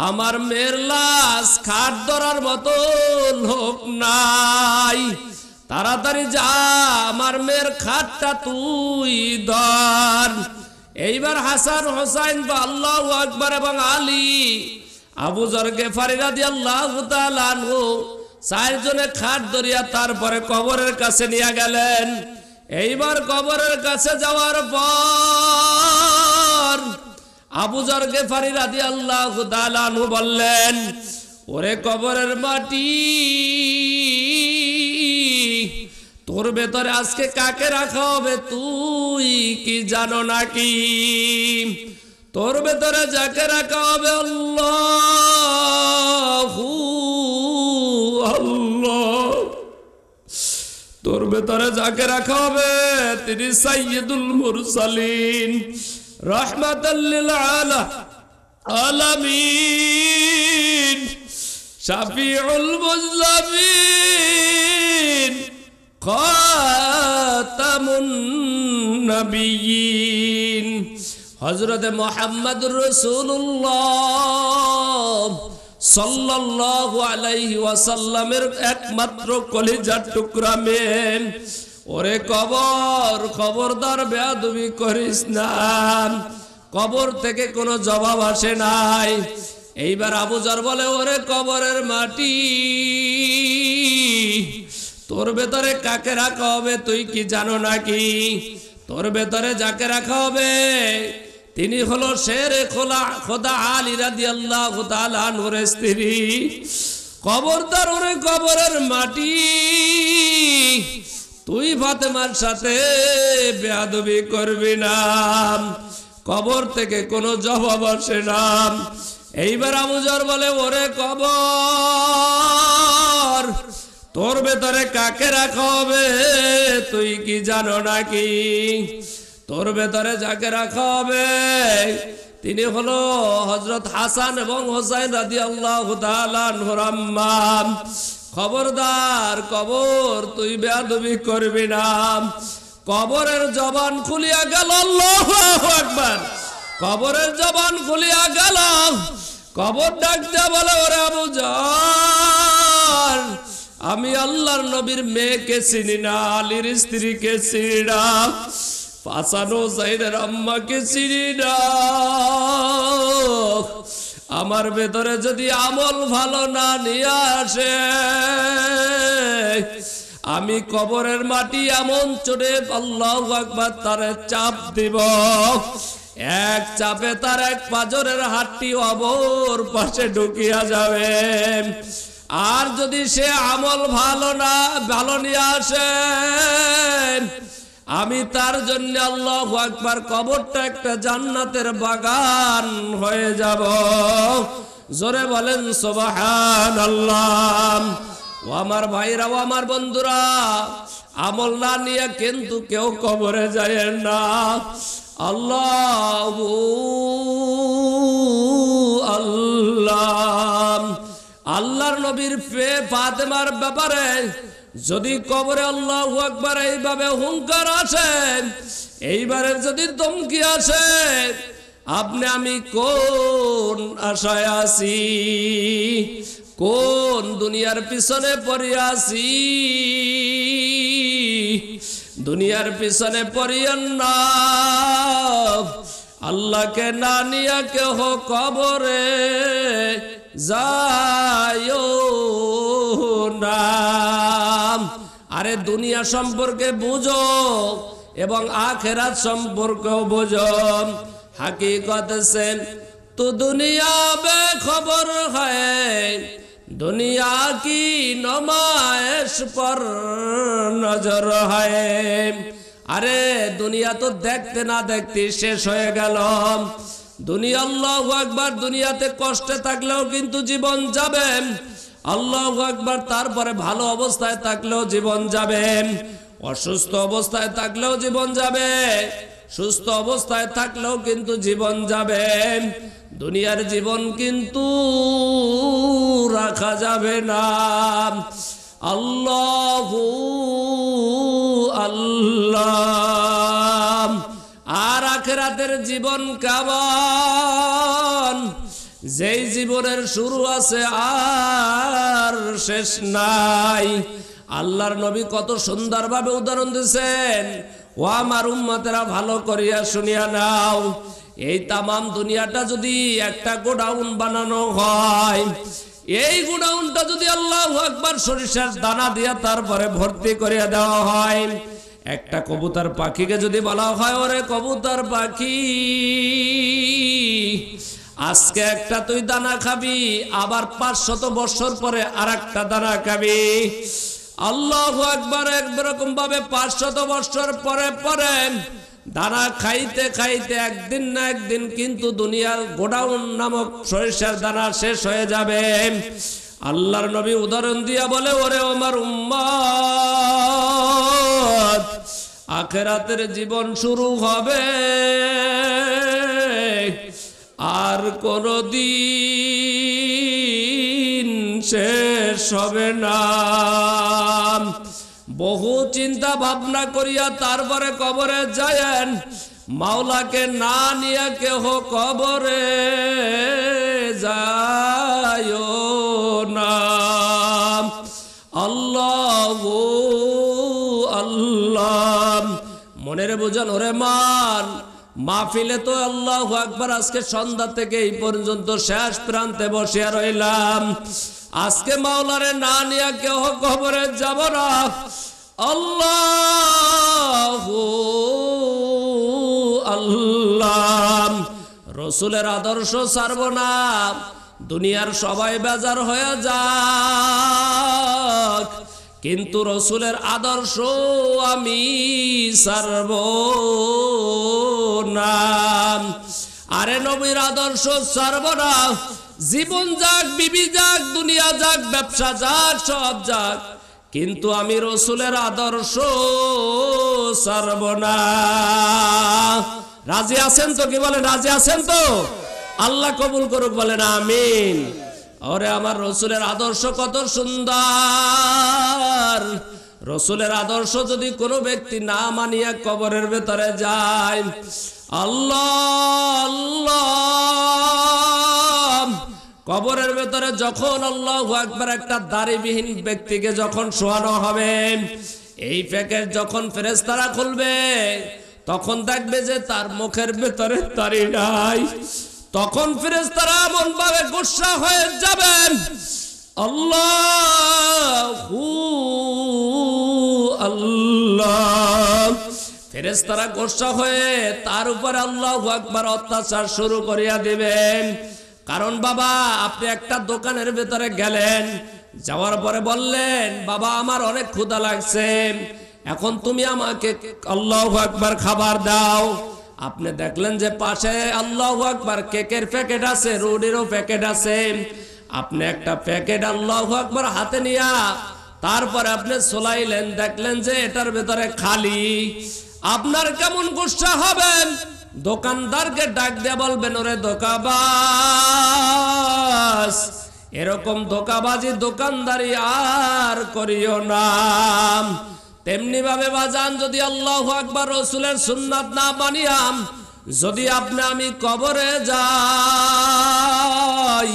আমার মেয়ের লাশ খাট ধরার মতো লোক নাই তাড়াতাড়ি যা আমার মেয়ের খাটটা তুই ধর এইবার হাসান হোসাইন বা আল্লাহ আকবর এবং আলী আবু জরকে দিয়ে আল্লাহ চারজনে খাট ধরিয়া তারপরে কবরের কাছে নিয়ে গেলেন এইবার কবরের কাছে যাওয়ার পর আবুজার গেফারি রাজি আল্লাহ দালানু বললেন ওরে কবরের মাটি তোর ভেতরে আজকে কাকে রাখা হবে তুই কি জানো নাকি তোর ভেতরে যাকে রাখা হবে আল্লাহ আল্লাহ তোর ভেতরে যাকে রাখা হবে তিনি সাইয়দুল মুরসালিন রহমাতাল্লিল আলা আলামিন শাফিউল মুজলামিন খাতামুন নবিয়িন হযরত মুহাম্মদ রাসূলুল্লাহ সাল্লাল্লাহু আলাইহি ওয়াসাল্লামের একমাত্র কলিজার টুকরা মেন ওরে কবর খবরদার বেয়াদবি করিস না কবর থেকে কোনো জবাব আসে নাই এইবার আবুজার বলে ওরে কবরের মাটি তোর ভেতরে কাকে রাখা হবে তুই কি জানো নাকি তোর ভেতরে যাকে রাখা হবে তিনি হলো শের খোলা খোদা আলী রাদি আল্লাহ খোদালানোর স্ত্রী কবরদার ওরে কবরের মাটি তুই ফাতেমার সাথে বেয়াদবি করবি না কবর থেকে কোনো জবাব আসে না এইবার আমুজর বলে ওরে কবর তোর ভেতরে কাকে রাখা হবে তুই কি জানো নাকি তোর ভেতরে যাকে রাখা হবে তিনি হলো হজরত হাসান এবং হোসাইন রাজি আল্লাহ খবরদার কবর তুই বেদবি করবি না কবরের জবান খুলিয়া গেল একবার কবরের জবান খুলিয়া গেল কবর ডাকতে বলে ওরে আবু আমি আল্লাহর নবীর মেয়েকে চিনি না আলীর স্ত্রীকে চিনি না ফাসানো জাহিদের আম্মাকে চিনি না আমার ভেতরে যদি আমল ভালো না নিয়ে আসে আমি কবরের মাটি এমন চড়ে আল্লাহ একবার তারে চাপ দিব এক চাপে তার এক পাজরের হাটটি অবর পাশে ঢুকিয়া যাবে আর যদি সে আমল ভালো না ভালো নিয়ে আসে আমি তার জন্য আল্লাহ একবার কবরটা একটা জান্নাতের বাগান হয়ে যাব জোরে বলেন সোবাহান আল্লাহ ও আমার ভাইরা ও আমার বন্ধুরা আমল না নিয়ে কিন্তু কেউ কবরে যায় না আল্লাহ আল্লাহ আল্লাহর নবীর পে ফাতেমার ব্যাপারে যদি কবরে আল্লাহ একবার এইভাবে হুঙ্কার আসে এইবারে যদি ধমকি আসে আপনি আমি কোন আশায় আছি কোন দুনিয়ার পিছনে পড়ে আছি দুনিয়ার পিছনে পড়িয়ান না আল্লাহকে না নিয়া কেহ কবরে যায় না আরে দুনিয়া সম্পর্কে বুঝো এবং আখেরাত সম্পর্কেও বুঝো হাকিকত সে তো দুনিয়া বে খবর হয় দুনিয়া কি নমায়েশ পর নজর হয় আরে দুনিয়া তো দেখতে না দেখতে শেষ হয়ে গেলাম দুনিয়া আল্লাহ একবার দুনিয়াতে কষ্টে থাকলেও কিন্তু জীবন যাবে আল্লাহ একবার তারপরে ভালো অবস্থায় থাকলেও জীবন যাবে অসুস্থ অবস্থায় থাকলেও জীবন যাবে সুস্থ অবস্থায় থাকলেও কিন্তু জীবন যাবে দুনিয়ার জীবন কিন্তু রাখা যাবে না আল্লাহ আল্লাহ আর আখেরাতের জীবন কেমন যেই জীবনের শুরু আছে আর শেষ নাই আল্লাহর নবী কত সুন্দরভাবে উদাহরণ দিচ্ছেন ও আমার উম্মতেরা ভালো করিয়া শুনিয়া নাও এই তামাম দুনিয়াটা যদি একটা গোডাউন বানানো হয় এই গোডাউনটা যদি আল্লাহ একবার সরিষার দানা দিয়া তারপরে ভর্তি করিয়া দেওয়া হয় একটা কবুতর পাখিকে যদি বলা হয় ওরে কবুতর পাখি আজকে একটা তুই দানা খাবি আবার পাঁচশত বছর পরে আর একটা দানা খাবি আল্লাহ একবার একরকম ভাবে পাঁচশত বছর পরে পরে দানা খাইতে খাইতে একদিন না একদিন কিন্তু দুনিয়ার গোডাউন নামক সরিষার দানা শেষ হয়ে যাবে আল্লাহর নবী উদাহরণ দিয়া বলে ওরে আমার উম্মাদ আখেরাতের জীবন শুরু হবে আর কোন দিন শেষ হবে না বহু চিন্তা ভাবনা করিয়া তারপরে কবরে যায়েন মাওলাকে না নিয়ে কেহ কবরে যায় না আল্লাহ আল্লাহ মনের বোঝান ওরে মান মাফিলে তো আল্লাহ একবার আজকে সন্ধ্যা থেকে এই পর্যন্ত শেষ প্রান্তে বসিয়া রইলাম আজকে মাওলারে না নিয়ে কেহ কবরে যাব না আল্লাহ আল্লাহ রসুলের আদর্শ ছাড়ব না দুনিয়ার সবাই বেজার হয়ে যাক কিন্তু রসুলের আদর্শ আমি সারব না আরে নবীর আদর্শ সারব না জীবন যাক বিবি যাক দুনিয়া যাক ব্যবসা যাক সব যাক কিন্তু আমি রসুলের আদর্শ সারব না রাজি আছেন তো কি বলে রাজি আছেন তো আল্লাহ কবুল করুক বলেন আমিন ওরে আমার রসুলের আদর্শ কত সুন্দর রসুলের আদর্শ যদি কোনো ব্যক্তি না মানিয়া কবরের ভেতরে যায় আল্লাহ আল্লাহ কবরের ভেতরে যখন আল্লাহ একবার একটা দাড়িবিহীন ব্যক্তিকে যখন শোয়ানো হবে এই প্যাকেট যখন ফেরেস্তারা খুলবে তখন দেখবে যে তার মুখের ভেতরে তারি নাই তখন ফেরেস্তারা এমন ভাবে গুসা হয়ে যাবেন আল্লাহ আল্লাহ ফেরেস্তারা গুসা হয়ে তার উপর আল্লাহ একবার অত্যাচার শুরু করিয়া দিবেন কারণ বাবা আপনি একটা দোকানের ভেতরে গেলেন যাওয়ার পরে বললেন বাবা আমার অনেক ক্ষুধা লাগছে এখন তুমি আমাকে আল্লাহ একবার খাবার দাও আপনি দেখলেন যে পাশে আল্লাহ আকবার কেকের প্যাকেট আছে রুডিরও প্যাকেট আছে আপনি একটা প্যাকেট আল্লাহ একবার হাতে নিয়া তারপর আপনি সোলাইলেন দেখলেন যে এটার ভেতরে খালি আপনার কেমন গুসা হবেন দোকানদারকে ডাক দিয়ে বলবেন ওরে দোকাবাস এরকম ধোকাবাজি দোকানদারি আর করিও নাম তেমনি ভাবে বাজান যদি আল্লাহ আকবর রসুলের সুন্নাত না বানিয়াম যদি আপনি আমি কবরে যাই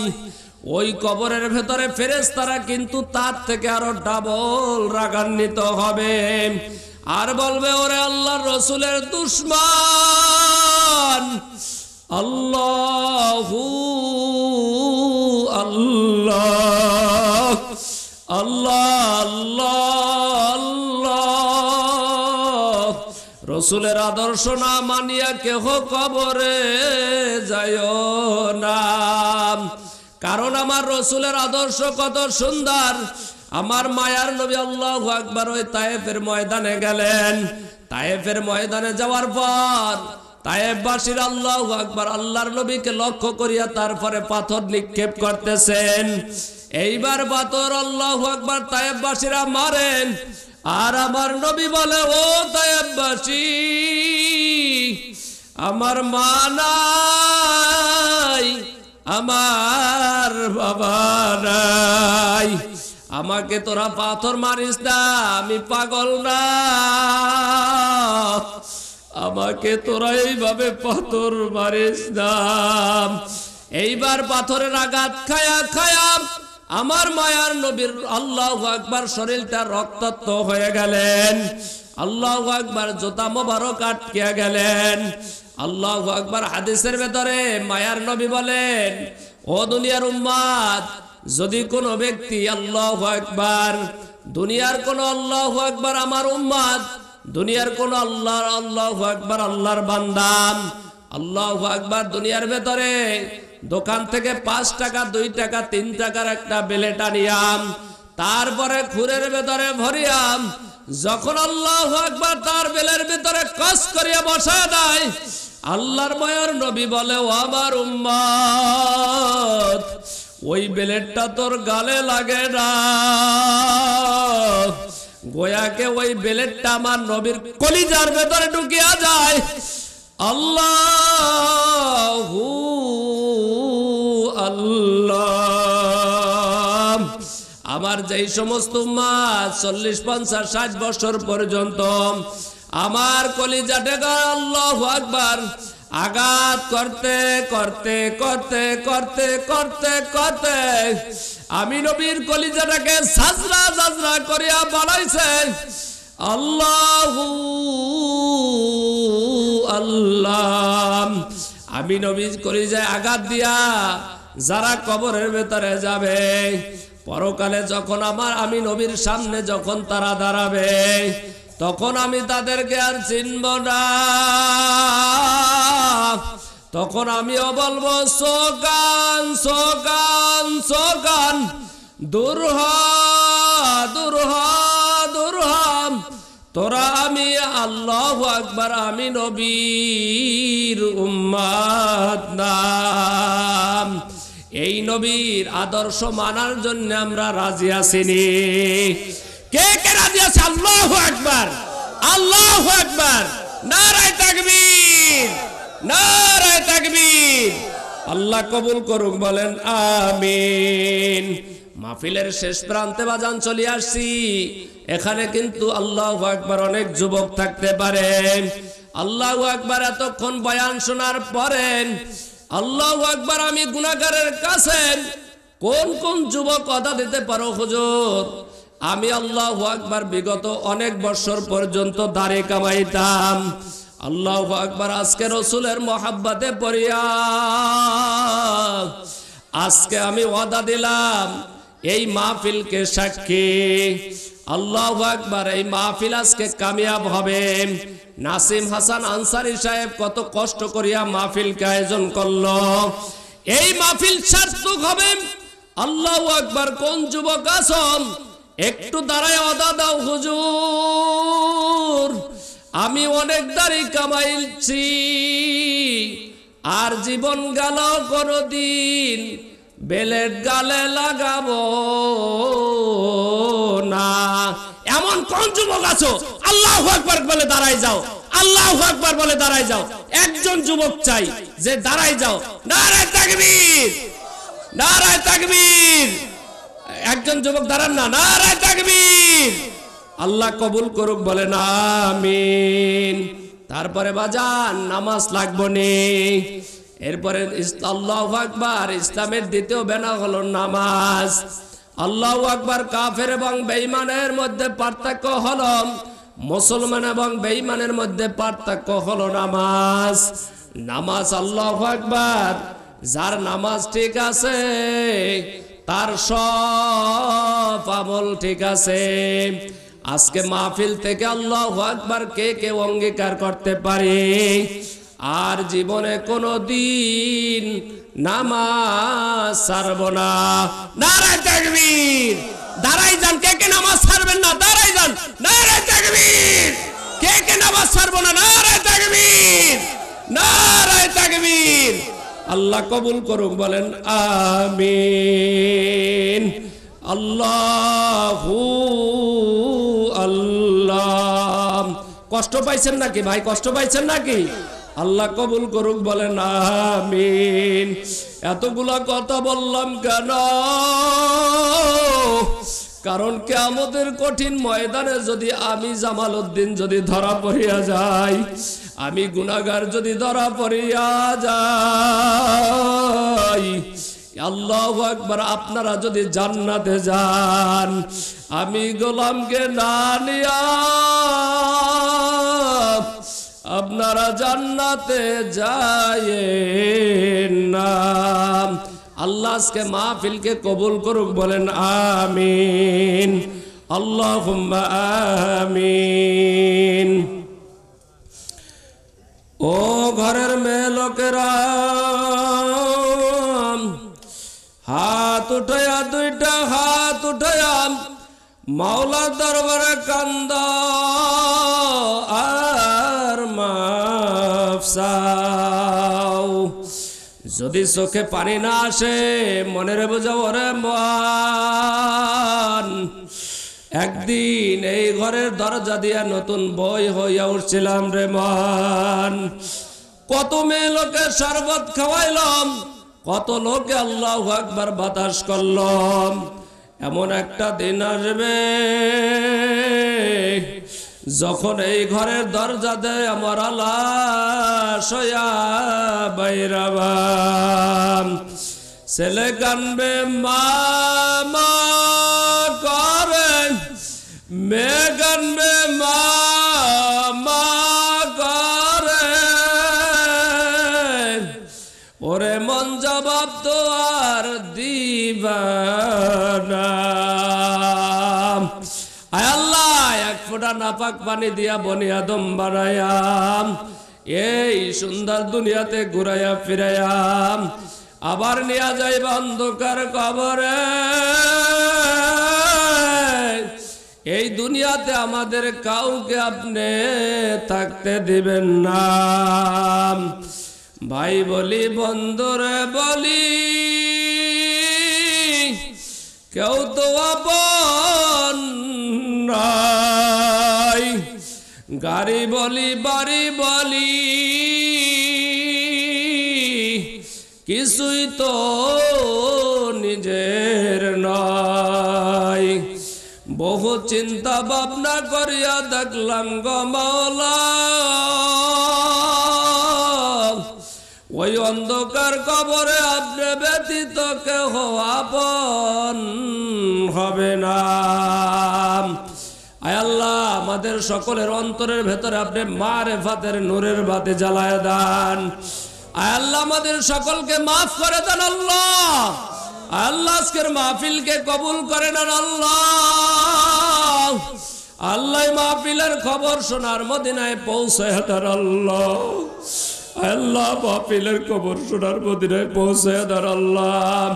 ওই কবরের ভেতরে ফেরেস তারা কিন্তু তার থেকে আরো ডাবল রাগান্বিত হবে আর বলবে ওরে আল্লাহ রসুলের দুশ্মান কোরআন আল্লাহ আল্লাহ আল্লাহ আল্লাহ রসুলের আদর্শ না মানিয়া কেহ কবরে যায় না কারণ আমার রসুলের আদর্শ কত সুন্দর আমার মায়ার নবী আল্লাহ আকবার ওই তায়েফের ময়দানে গেলেন তায়েফের ময়দানে যাওয়ার পর তায়েববাসীর আল্লাহ আকবার আল্লাহর নবীকে লক্ষ্য করিয়া তারপরে পাথর নিক্ষেপ করতেছেন এইবার পাথর আল্লাহ আকবার তায়েববাসীরা মারেন আর আমার নবী বলে ও তায়েববাসী আমার মা নাই আমার বাবা নাই আমাকে তোরা পাথর মারিস না আমি পাগল না আমাকে তোরা এইভাবে পাথর মারিস না এইবার পাথরের আঘাত খায়া খায়া আমার মায়ার নবীর আল্লাহ আকবার শরীরটা রক্তাক্ত হয়ে গেলেন আল্লাহ আকবার জোতা মোবারক আটকিয়া গেলেন আল্লাহ আকবার হাদিসের ভেতরে মায়ার নবী বলেন ও দুনিয়ার উম্মাদ যদি কোনো ব্যক্তি আল্লাহ আকবার দুনিয়ার কোন আল্লাহ আকবার আমার উম্মাদ দুনিয়ার কোন আল্লাহর আল্লাহ আকবার আল্লাহর বান্দান আল্লাহ আকবার দুনিয়ার ভেতরে দোকান থেকে পাঁচ টাকা দুই টাকা তিন টাকার একটা বেলেট আনিয়াম তারপরে খুরের ভেতরে ভরিয়াম যখন আল্লাহ আকবার তার বেলের ভেতরে কস করিয়া বসা দেয় আল্লাহর ময়ের নবী বলে ও আমার উম্মত ওই বেলেটটা তোর গালে লাগে না গোয়াকে ওই বেলেটটা আমার নবীর কলিজার ভেতরে ঢুকিয়া যায় আল্লাহ আল্লাহ আমার যেই সমস্ত মা চল্লিশ পঞ্চাশ ষাট বছর পর্যন্ত আমার কলিজাটে আল্লাহ আকবর আঘাত করতে করতে করতে করতে করতে করতে আমি নবীর কলিজাটাকে সাজরা সাজরা করিয়া বানাইছে আল্লাহ আল্লাহ আমি নবীর কলিজায় আঘাত দিয়া যারা কবরের ভেতরে যাবে পরকালে যখন আমার আমি নবীর সামনে যখন তারা দাঁড়াবে তখন আমি তাদেরকে আর চিনব না তখন আমিও বলবো সোগান সোগান সোগান দুরহা তোরা আমি আল্লাহ আকবর আমি নবীর উম্মাদ নাম এই নবীর আদর্শ মানার জন্য আমরা রাজি আসিনি কে কে রাজি আছে আল্লাহ একবার আল্লাহ একবার নারায় তাকবীর নারায় তাকবীর আল্লাহ কবুল করুক বলেন আমিন মাহফিলের শেষ প্রান্তে বাজান চলে আসছি এখানে কিন্তু আল্লাহ একবার অনেক যুবক থাকতে পারেন আল্লাহ একবার এতক্ষণ বয়ান শোনার পরেন আল্লাহ একবার আমি গুণাগারের কাছে কোন কোন যুবক কথা দিতে পারো হুজুর আমি আল্লাহ আকবার বিগত অনেক বছর পর্যন্ত দাঁড়ে কামাইতাম আল্লাহ আকবার আজকে রসুলের মহাব্বাতে পড়িয়া আজকে আমি ওয়াদা দিলাম এই মাহফিলকে সাক্ষী আল্লাহ আকবার এই মাহফিল আজকে কামিয়াব হবে নাসিম হাসান আনসারি সাহেব কত কষ্ট করিয়া মাহফিলকে আয়োজন করল এই মাহফিল সার্থক হবে আল্লাহ আকবার কোন যুবক আসম একটু দাঁড়ায় অদা দাও হুজুর আমি অনেক দাড়ি কামাইছি আর জীবন গেল দিন বেলের গালে লাগাব না এমন কোন যুবক আছো আল্লাহ একবার বলে দাঁড়ায় যাও আল্লাহ একবার বলে দাঁড়ায় যাও একজন যুবক চাই যে দাঁড়ায় যাও নারায় তাকবীর নারায় তাকবীর একজন যুবক দাঁড়ান না নারায় তাকবীর আল্লাহ কবুল করুক বলেন আমিন তারপরে বাজান নামাজ লাগবো নেই এরপরে আল্লাহ আকবার ইসলামের দ্বিতীয় বেনা হলো নামাজ আল্লাহ আকবার কাফের এবং বেঈমানের মধ্যে পার্থক্য হলো মুসলমান এবং বেঈমানের মধ্যে পার্থক্য হলো নামাজ নামাজ আল্লাহ আকবার যার নামাজ ঠিক আছে তার সব আমল ঠিক আছে আজকে মাহফিল থেকে আল্লাহ আকবার কে কে অঙ্গীকার করতে পারে আর জীবনে কোনো দিন নামাজ সারব না নারায় তাকবীর দাঁড়াই যান কে কে নামাজ সারবেন না দাঁড়াই যান নারায় তাকবীর কে কে নামাজ সারব না নারায় তাকবীর নারায় তাকবীর আল্লাহ কবুল করুক বলেন আমিন আল্লাহু আল্লাহ কষ্ট পাইছেন নাকি ভাই কষ্ট পাইছেন নাকি আল্লাহ কবুল করুক বলেন আমিন এতগুলা কথা বললাম কেন কারণ কে আমাদের কঠিন ময়দানে যদি আমি জামাল উদ্দিন যদি ধরা পড়িয়া যাই আমি গুণাগার যদি ধরা পড়িয়া যাই আল্লাহ একবার আপনারা যদি জান্নাতে যান আমি গোলামকে না নিয়া আপনারা জান্নাতে যায় না আল্লাহ আজকে মাহফিলকে কবুল করুক বলেন আমিন আল্লাহ আমিন রাম হাত উঠায়া দুইটা হাত উঠায়া মাওলা দরবারে কান্দ আর মাফসাও যদি চোখে পানি না আসে মনের বোঝাও ওরে মান একদিন এই ঘরের দরজা দিয়া নতুন বই হইয়া উঠছিলাম রে মান কত মেয়ে লোকে শরবত খাওয়াইলাম কত লোকে আল্লাহ একবার বাতাস করলাম এমন একটা দিন আসবে যখন এই ঘরের দরজা দেয় আমার আলাসয়া ছেলে কানবে মা করে মেয়ে একটা নাপাক পানি দিয়া বনি আদম বানায়াম এই সুন্দর দুনিয়াতে ঘুরাইয়া ফিরাইয়াম আবার নিয়া যাইবা অন্ধকার কবরে এই দুনিয়াতে আমাদের কাউকে আপনি থাকতে দিবেন না ভাই বলি বন্ধুরে বলি কেউ তো আপন না গাড়ি বলি বাড়ি বলি কিছুই তো নিজের নয় বহু চিন্তা ভাবনা করিয়া দেখলাম গমলা ওই অন্ধকার কবরে আপনি ব্যতীত কেহ আপন হবে না আয় আল্লাহ আমাদের সকলের অন্তরের ভেতরে আপনি মারে ফাতের নূরের বাতে জ্বালায় দান আয় আল্লাহ আমাদের সকলকে মাফ করে দেন আল্লাহ আল্লাহ আজকের মাহফিলকে কবুল করে নেন আল্লাহ আল্লাহ মাহফিলের খবর শোনার মদিনায় পৌঁছে তার আল্লাহ আল্লাহ মাহফিলের খবর শোনার মদিনায় পৌঁছে তার আল্লাহ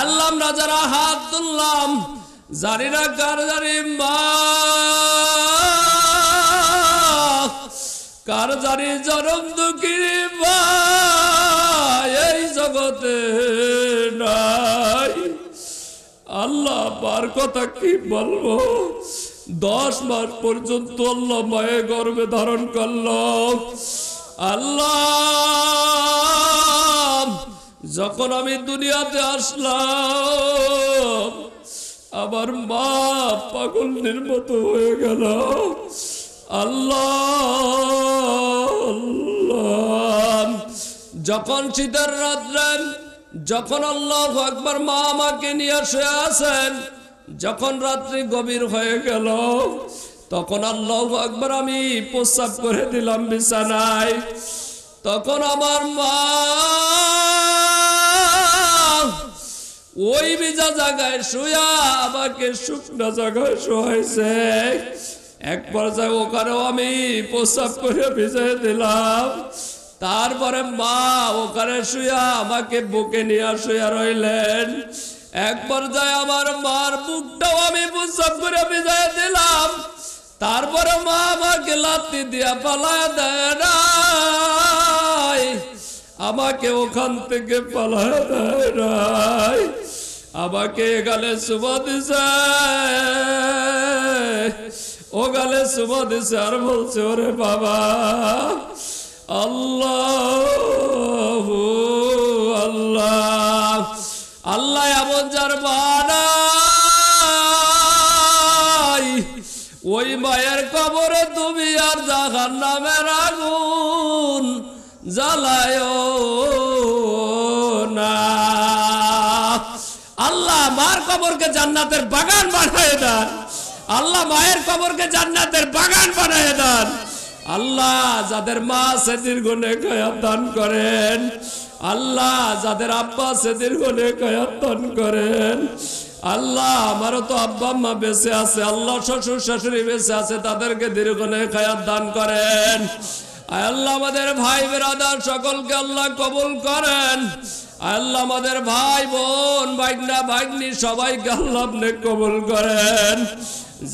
আল্লাহ রাজারা হাত তুললাম জানিনা না কার জানি মা কার জানি জনম দুঃখী মা এই জগতে নাই আল্লাহ পার কথা কি বলবো দশ মাস পর্যন্ত আল্লাহ মায়ে গর্বে ধারণ করল আল্লাহ যখন আমি দুনিয়াতে আসলাম আমার মা পাগল মতো হয়ে গেল আল্লাহ যখন শীতের রাত্রেন যখন আল্লাহ একবার মা আমাকে নিয়ে আসে আসেন যখন রাত্রি গভীর হয়ে গেল তখন আল্লাহ একবার আমি প্রস্তাব করে দিলাম বিছানায় তখন আমার মা ওই বিজা জায়গায় শুয়া আমাকে শুকনো জায়গায় শোয়াইছে এক পর্যায়ে ওখানেও আমি প্রস্তাব করে ভিজে দিলাম তারপরে মা ওখানে শুয়া আমাকে বুকে নিয়ে শুয়া রইলেন এক পর্যায়ে আমার মার বুকটাও আমি প্রস্তাব করে ভিজে দিলাম তারপরে মা আমাকে লাত্তি দিয়া পালা দেয় আমাকে ওখান থেকে পালা দেয় আমাকে গালে সুবাদ ও গালে সুবাদ আর বলছে ওরে বাবা আল্লাহ আল্লাহ আল্লাহ এমন যার বানাই ওই মায়ের কবরে তুমি আর জাহান নামের আগুন জ্বালায় না আল্লাহ মার কবরকে জান্নাতের বাগান বানায় দেন আল্লাহ মায়ের কবরকে জান্নাতের বাগান বানায় দেন আল্লাহ যাদের মা সে দীর্ঘ দান করেন আল্লাহ যাদের আব্বা সে দীর্ঘ দান করেন আল্লাহ আমারও তো আব্বা মা বেঁচে আছে আল্লাহ শ্বশুর শাশুড়ি বেঁচে আছে তাদেরকে দীর্ঘ খায়াত দান করেন আল্লাহ আমাদের ভাই বেরাদার সকলকে আল্লাহ কবুল করেন আল্লাহ আমাদের ভাই বোন ভাগনা ভাগ্নি সবাইকে আল্লাহ আপনি কবুল করেন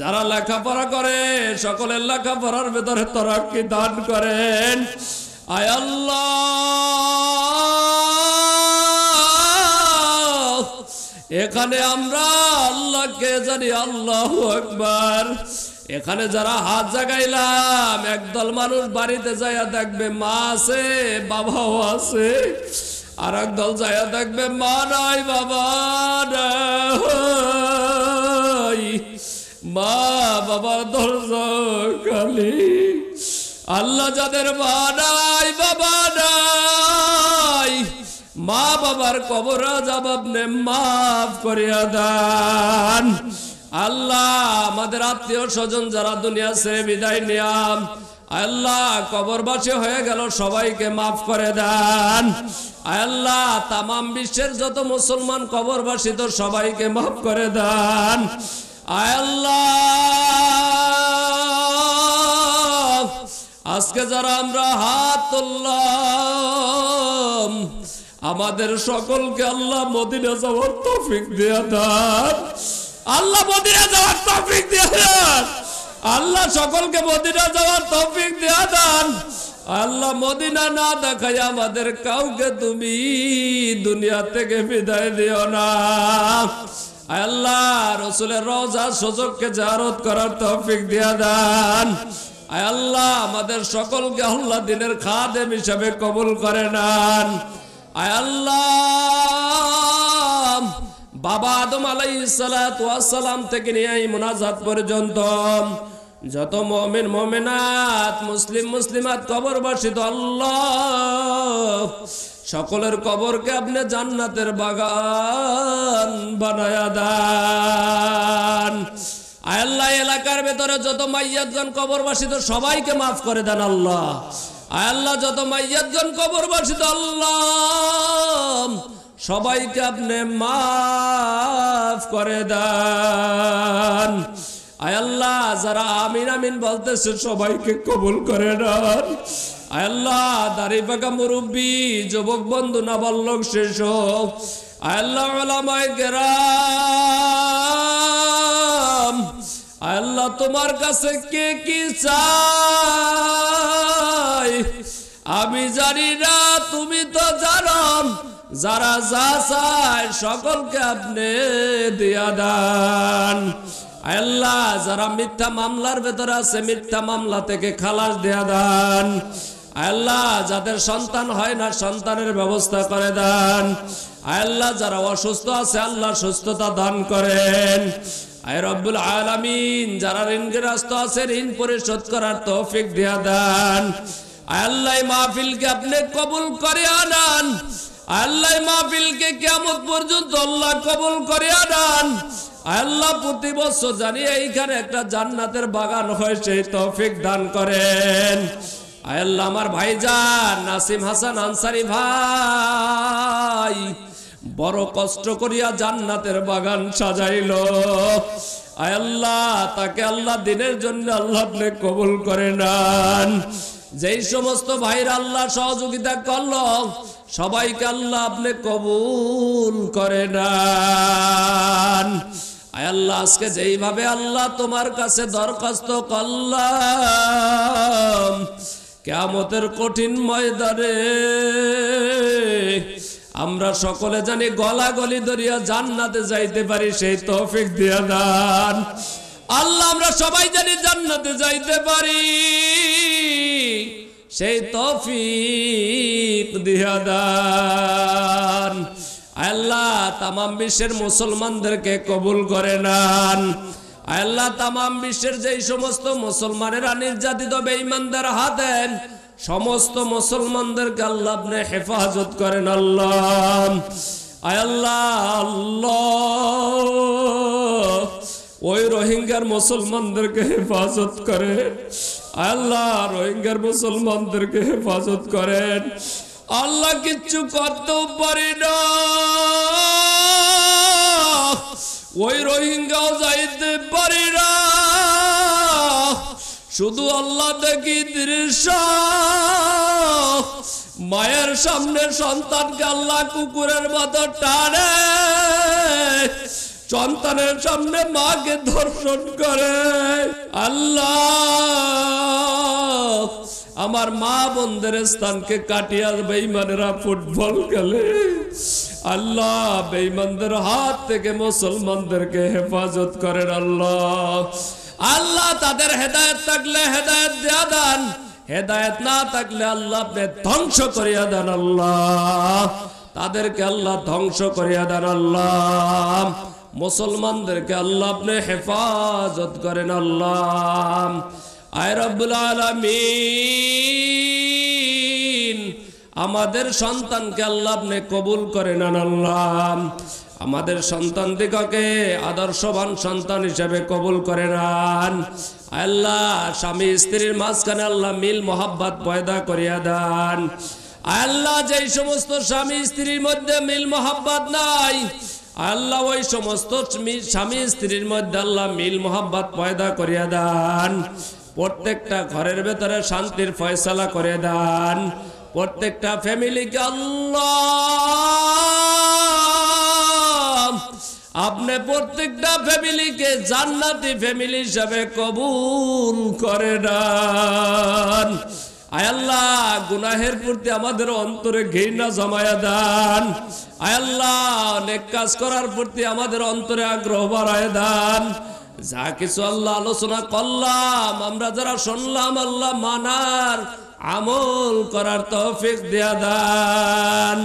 যারা লেখাপড়া করে সকলের লেখাপড়ার ভেতরে তরক্কি দান করেন আয় আল্লাহ এখানে আমরা আল্লাহকে জানি আল্লাহ একবার এখানে যারা হাত জাগাইলাম একদল মানুষ বাড়িতে যাইয়া দেখবে মা আছে বাবাও আছে আর একদল যাইয়া দেখবে মা নাই বাবা মা বাবা দরজা খালি আল্লাহ যাদের মা নাই বাবা নাই মা বাবার কবরা জবাব নে মাফ করিয়া দান আল্লাহ আমাদের আত্মীয় স্বজন যারা দুনিয়া ছেড়ে বিদায় নিয়াম আল্লাহ কবরবাসী হয়ে গেল সবাইকে মাফ করে দেন আল্লাহ তামাম বিশ্বের যত মুসলমান কবরবাসী তো সবাইকে মাফ করে দেন আল্লাহ আজকে যারা আমরা হাত তুললাম আমাদের সকলকে আল্লাহ মদিনা যাওয়ার তফিক দিয়ে দেন আল্লাহ মদিনা যাওয়ার তফিক দিয়ে দেন আল্লাহ সকলকে মদিনা যাওয়ার তফিক দিয়ে দেন আল্লাহ মদিনা না দেখাই আমাদের কাউকে তুমি দুনিয়া থেকে বিদায় দিও না আল্লাহ রসুলের রোজা সজককে জারত করার তফিক দিয়ে দেন আল্লাহ আমাদের সকলকে আল্লাহ দিনের খাদেম হিসাবে কবুল করে নেন আল্লাহ বাবা আদম আলাই সালাম থেকে নিয়ে মোনাজাত পর্যন্ত যত মমিন মমিনাত মুসলিম মুসলিমাত কবর বাসিত আল্লাহ সকলের কবরকে আপনি জান্নাতের বাগান বানায়া দান আল্লাহ এলাকার ভেতরে যত কবর বাসিত সবাইকে মাফ করে দেন আল্লাহ আল্লাহ যত কবর বাসিত আল্লাহ সবাইকে আপনি মাফ করে দেন আয়াল্লাহ যারা আমিন আমিন বলতেছে সবাইকে কবুল করে নেন আয়াল্লাহ দাড়ি পাকা মুরব্বী যুবক বন্ধু না বল্লক শেষ হোক আয়াল্লাহ আলামায় গেরাম আল্লাহ তোমার কাছে কে কি চাই আমি জানি না তুমি তো জানো যারা যা চায় সকলকে আপনি দিয়া দান আল্লাহ যারা মিথ্যা মামলার ভেতরে আছে মিথ্যা মামলা থেকে খালাস দেয়া দান আল্লাহ যাদের সন্তান হয় না সন্তানের ব্যবস্থা করে দান আল্লাহ যারা অসুস্থ আছে আল্লাহ সুস্থতা দান করেন আয় রব্বুল আলামিন যারা ঋণগ্রস্ত আছে ঋণ পরিশোধ করার তৌফিক দিয়া দান আল্লাহ মাহফিলকে আপনি কবুল করে আনান আল্লাহ মাহফিলকে কেমন পর্যন্ত আল্লাহ কবুল করিয়া আনান আল্লাহ প্রতি বছর জানি এইখানে একটা জান্নাতের বাগান হয়েছে তৌফিক দান করেন আল্লাহ আমার ভাইজান নাসিম হাসান আনসারি ভাই বড় কষ্ট করিয়া জান্নাতের বাগান সাজাইল আল্লাহ তাকে আল্লাহ দিনের জন্য আল্লাহ কবুল করে নেন যেই সমস্ত ভাইরা আল্লাহ সহযোগিতা করল সবাইকে আল্লাহ আপনি কবুল করে না আল্লাহ আজকে যেইভাবে আল্লাহ তোমার কাছে দরখাস্ত করলাম কেমতের কঠিন ময়দানে আমরা সকলে জানি গলা গলি ধরিয়া জান্নাতে যাইতে পারি সেই তৌফিক দিয়া দান আল্লাহ আমরা সবাই জানি জান্নাতে যাইতে পারি সেই তফিক দিহাদান আল্লাহ তামাম বিশ্বের মুসলমানদেরকে কবুল করে নান আল্লাহ তামাম বিশ্বের যেই সমস্ত মুসলমানেরা নির্যাতিত বেঈমানদের হাতেন সমস্ত মুসলমানদের আল্লাহ আপনি হেফাজত করেন আল্লাহ আল্লাহ আল্লাহ ওই রোহিঙ্গার মুসলমানদেরকে হেফাজত করে আল্লাহ রোহিঙ্গার মুসলমানদেরকে হেফাজত করেন আল্লাহ কিচ্ছু করতে পারি না ওই রোহিঙ্গাও যাইতে পারি না শুধু আল্লাহ দেখি দৃশ্য মায়ের সামনে সন্তানকে আল্লাহ কুকুরের মতো টানে সন্তানের সামনে মাকে ধর্ষণ করে আল্লাহ আমার মা বন্ধের স্থানকে কাটিয়ার বেইমানেরা ফুটবল খেলে আল্লাহ বেইমানদের হাত থেকে মুসলমানদেরকে হেফাজত করেন আল্লাহ আল্লাহ তাদের হেদায়ত থাকলে হেদায়ত দেয়া দান হেদায়ত না থাকলে আল্লাহ আপনি ধ্বংস করিয়া দেন আল্লাহ তাদেরকে আল্লাহ ধ্বংস করিয়া দেন আল্লাহ মুসলমানদেরকে আল্লাহ আপনি হেফাজত করেন আল্লাহ আয় রব্বুল আলামিন আমাদের সন্তানকে আল্লাহ আপনি কবুল করেন আল্লাহ আমাদের সন্তান দিগকে আদর্শবান সন্তান হিসেবে কবুল করে নেন আল্লাহ স্বামী স্ত্রীর মাঝখানে আল্লাহ মিল মোহাব্বত পয়দা করিয়া দান আল্লাহ যেই সমস্ত স্বামী স্ত্রীর মধ্যে মিল মোহাব্বত নাই আল্লাহ ওই সমস্ত স্বামী স্ত্রীর মধ্যে আল্লাহ মিল মোহাম্মত পয়দা করিয়া দান প্রত্যেকটা ঘরের ভেতরে শান্তির ফয়সালা করে দান প্রত্যেকটা ফ্যামিলিকে আল্লাহ আপনি প্রত্যেকটা ফ্যামিলিকে জান্নাতি ফ্যামিলি হিসাবে কবুল করে দান আয়াল্লাহ গুনাহের প্রতি আমাদের অন্তরে ঘৃণা জমায়া দান আয়াল্লাহ অনেক কাজ করার প্রতি আমাদের অন্তরে আগ্রহ বাড়ায় দান যা কিছু আল্লাহ আলোচনা করলাম আমরা যারা শুনলাম আল্লাহ মানার আমল করার তৌফিক দেয়া দান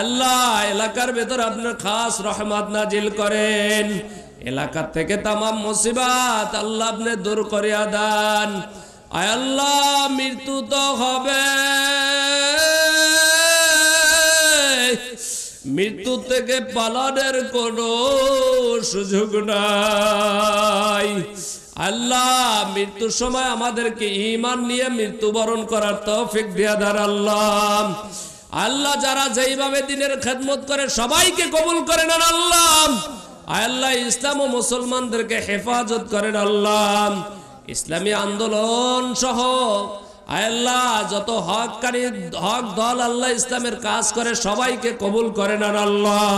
আল্লাহ এলাকার ভেতর আপনার খাস রহমত নাজিল করেন এলাকা থেকে তামাম মুসিবাত আল্লাহ আপনি দূর করিয়া দান আল্লাহ মৃত্যু তো হবে মৃত্যু থেকে পালানের কোনো সুযোগ নাই আল্লাহ মৃত্যুর সময় আমাদেরকে ইমান নিয়ে মৃত্যুবরণ করার তৌফিক দিয়া দার আল্লাহ আল্লাহ যারা যেইভাবে দিনের খেদমত করে সবাইকে কবুল করেন আল্লাহ আল্লাহ ইসলাম ও মুসলমানদেরকে হেফাজত করেন আল্লাহ ইসলামী আন্দোলন সহ আল্লাহ যত হককারী হক দল আল্লাহ ইসলামের কাজ করে সবাইকে কবুল করেন আর আল্লাহ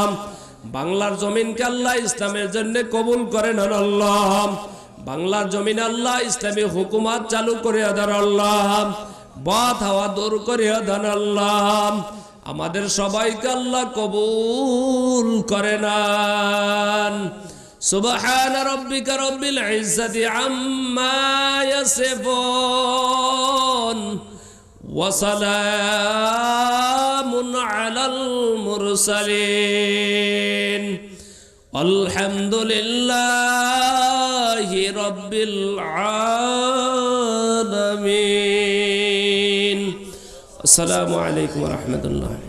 বাংলার জমিনকে আল্লাহ ইসলামের জন্য কবুল করেন আর আল্লাহ বাংলার জমিন আল্লাহ ইসলামী হুকুমাত চালু করে আদার আল্লাহ বদ হাওয়া দূর করে আদান আল্লাহ আমাদের সবাইকে আল্লাহ কবুল করে না سبحان ربك رب العزة عما يصفون وسلام على المرسلين الحمد لله رب العالمين السلام عليكم ورحمة الله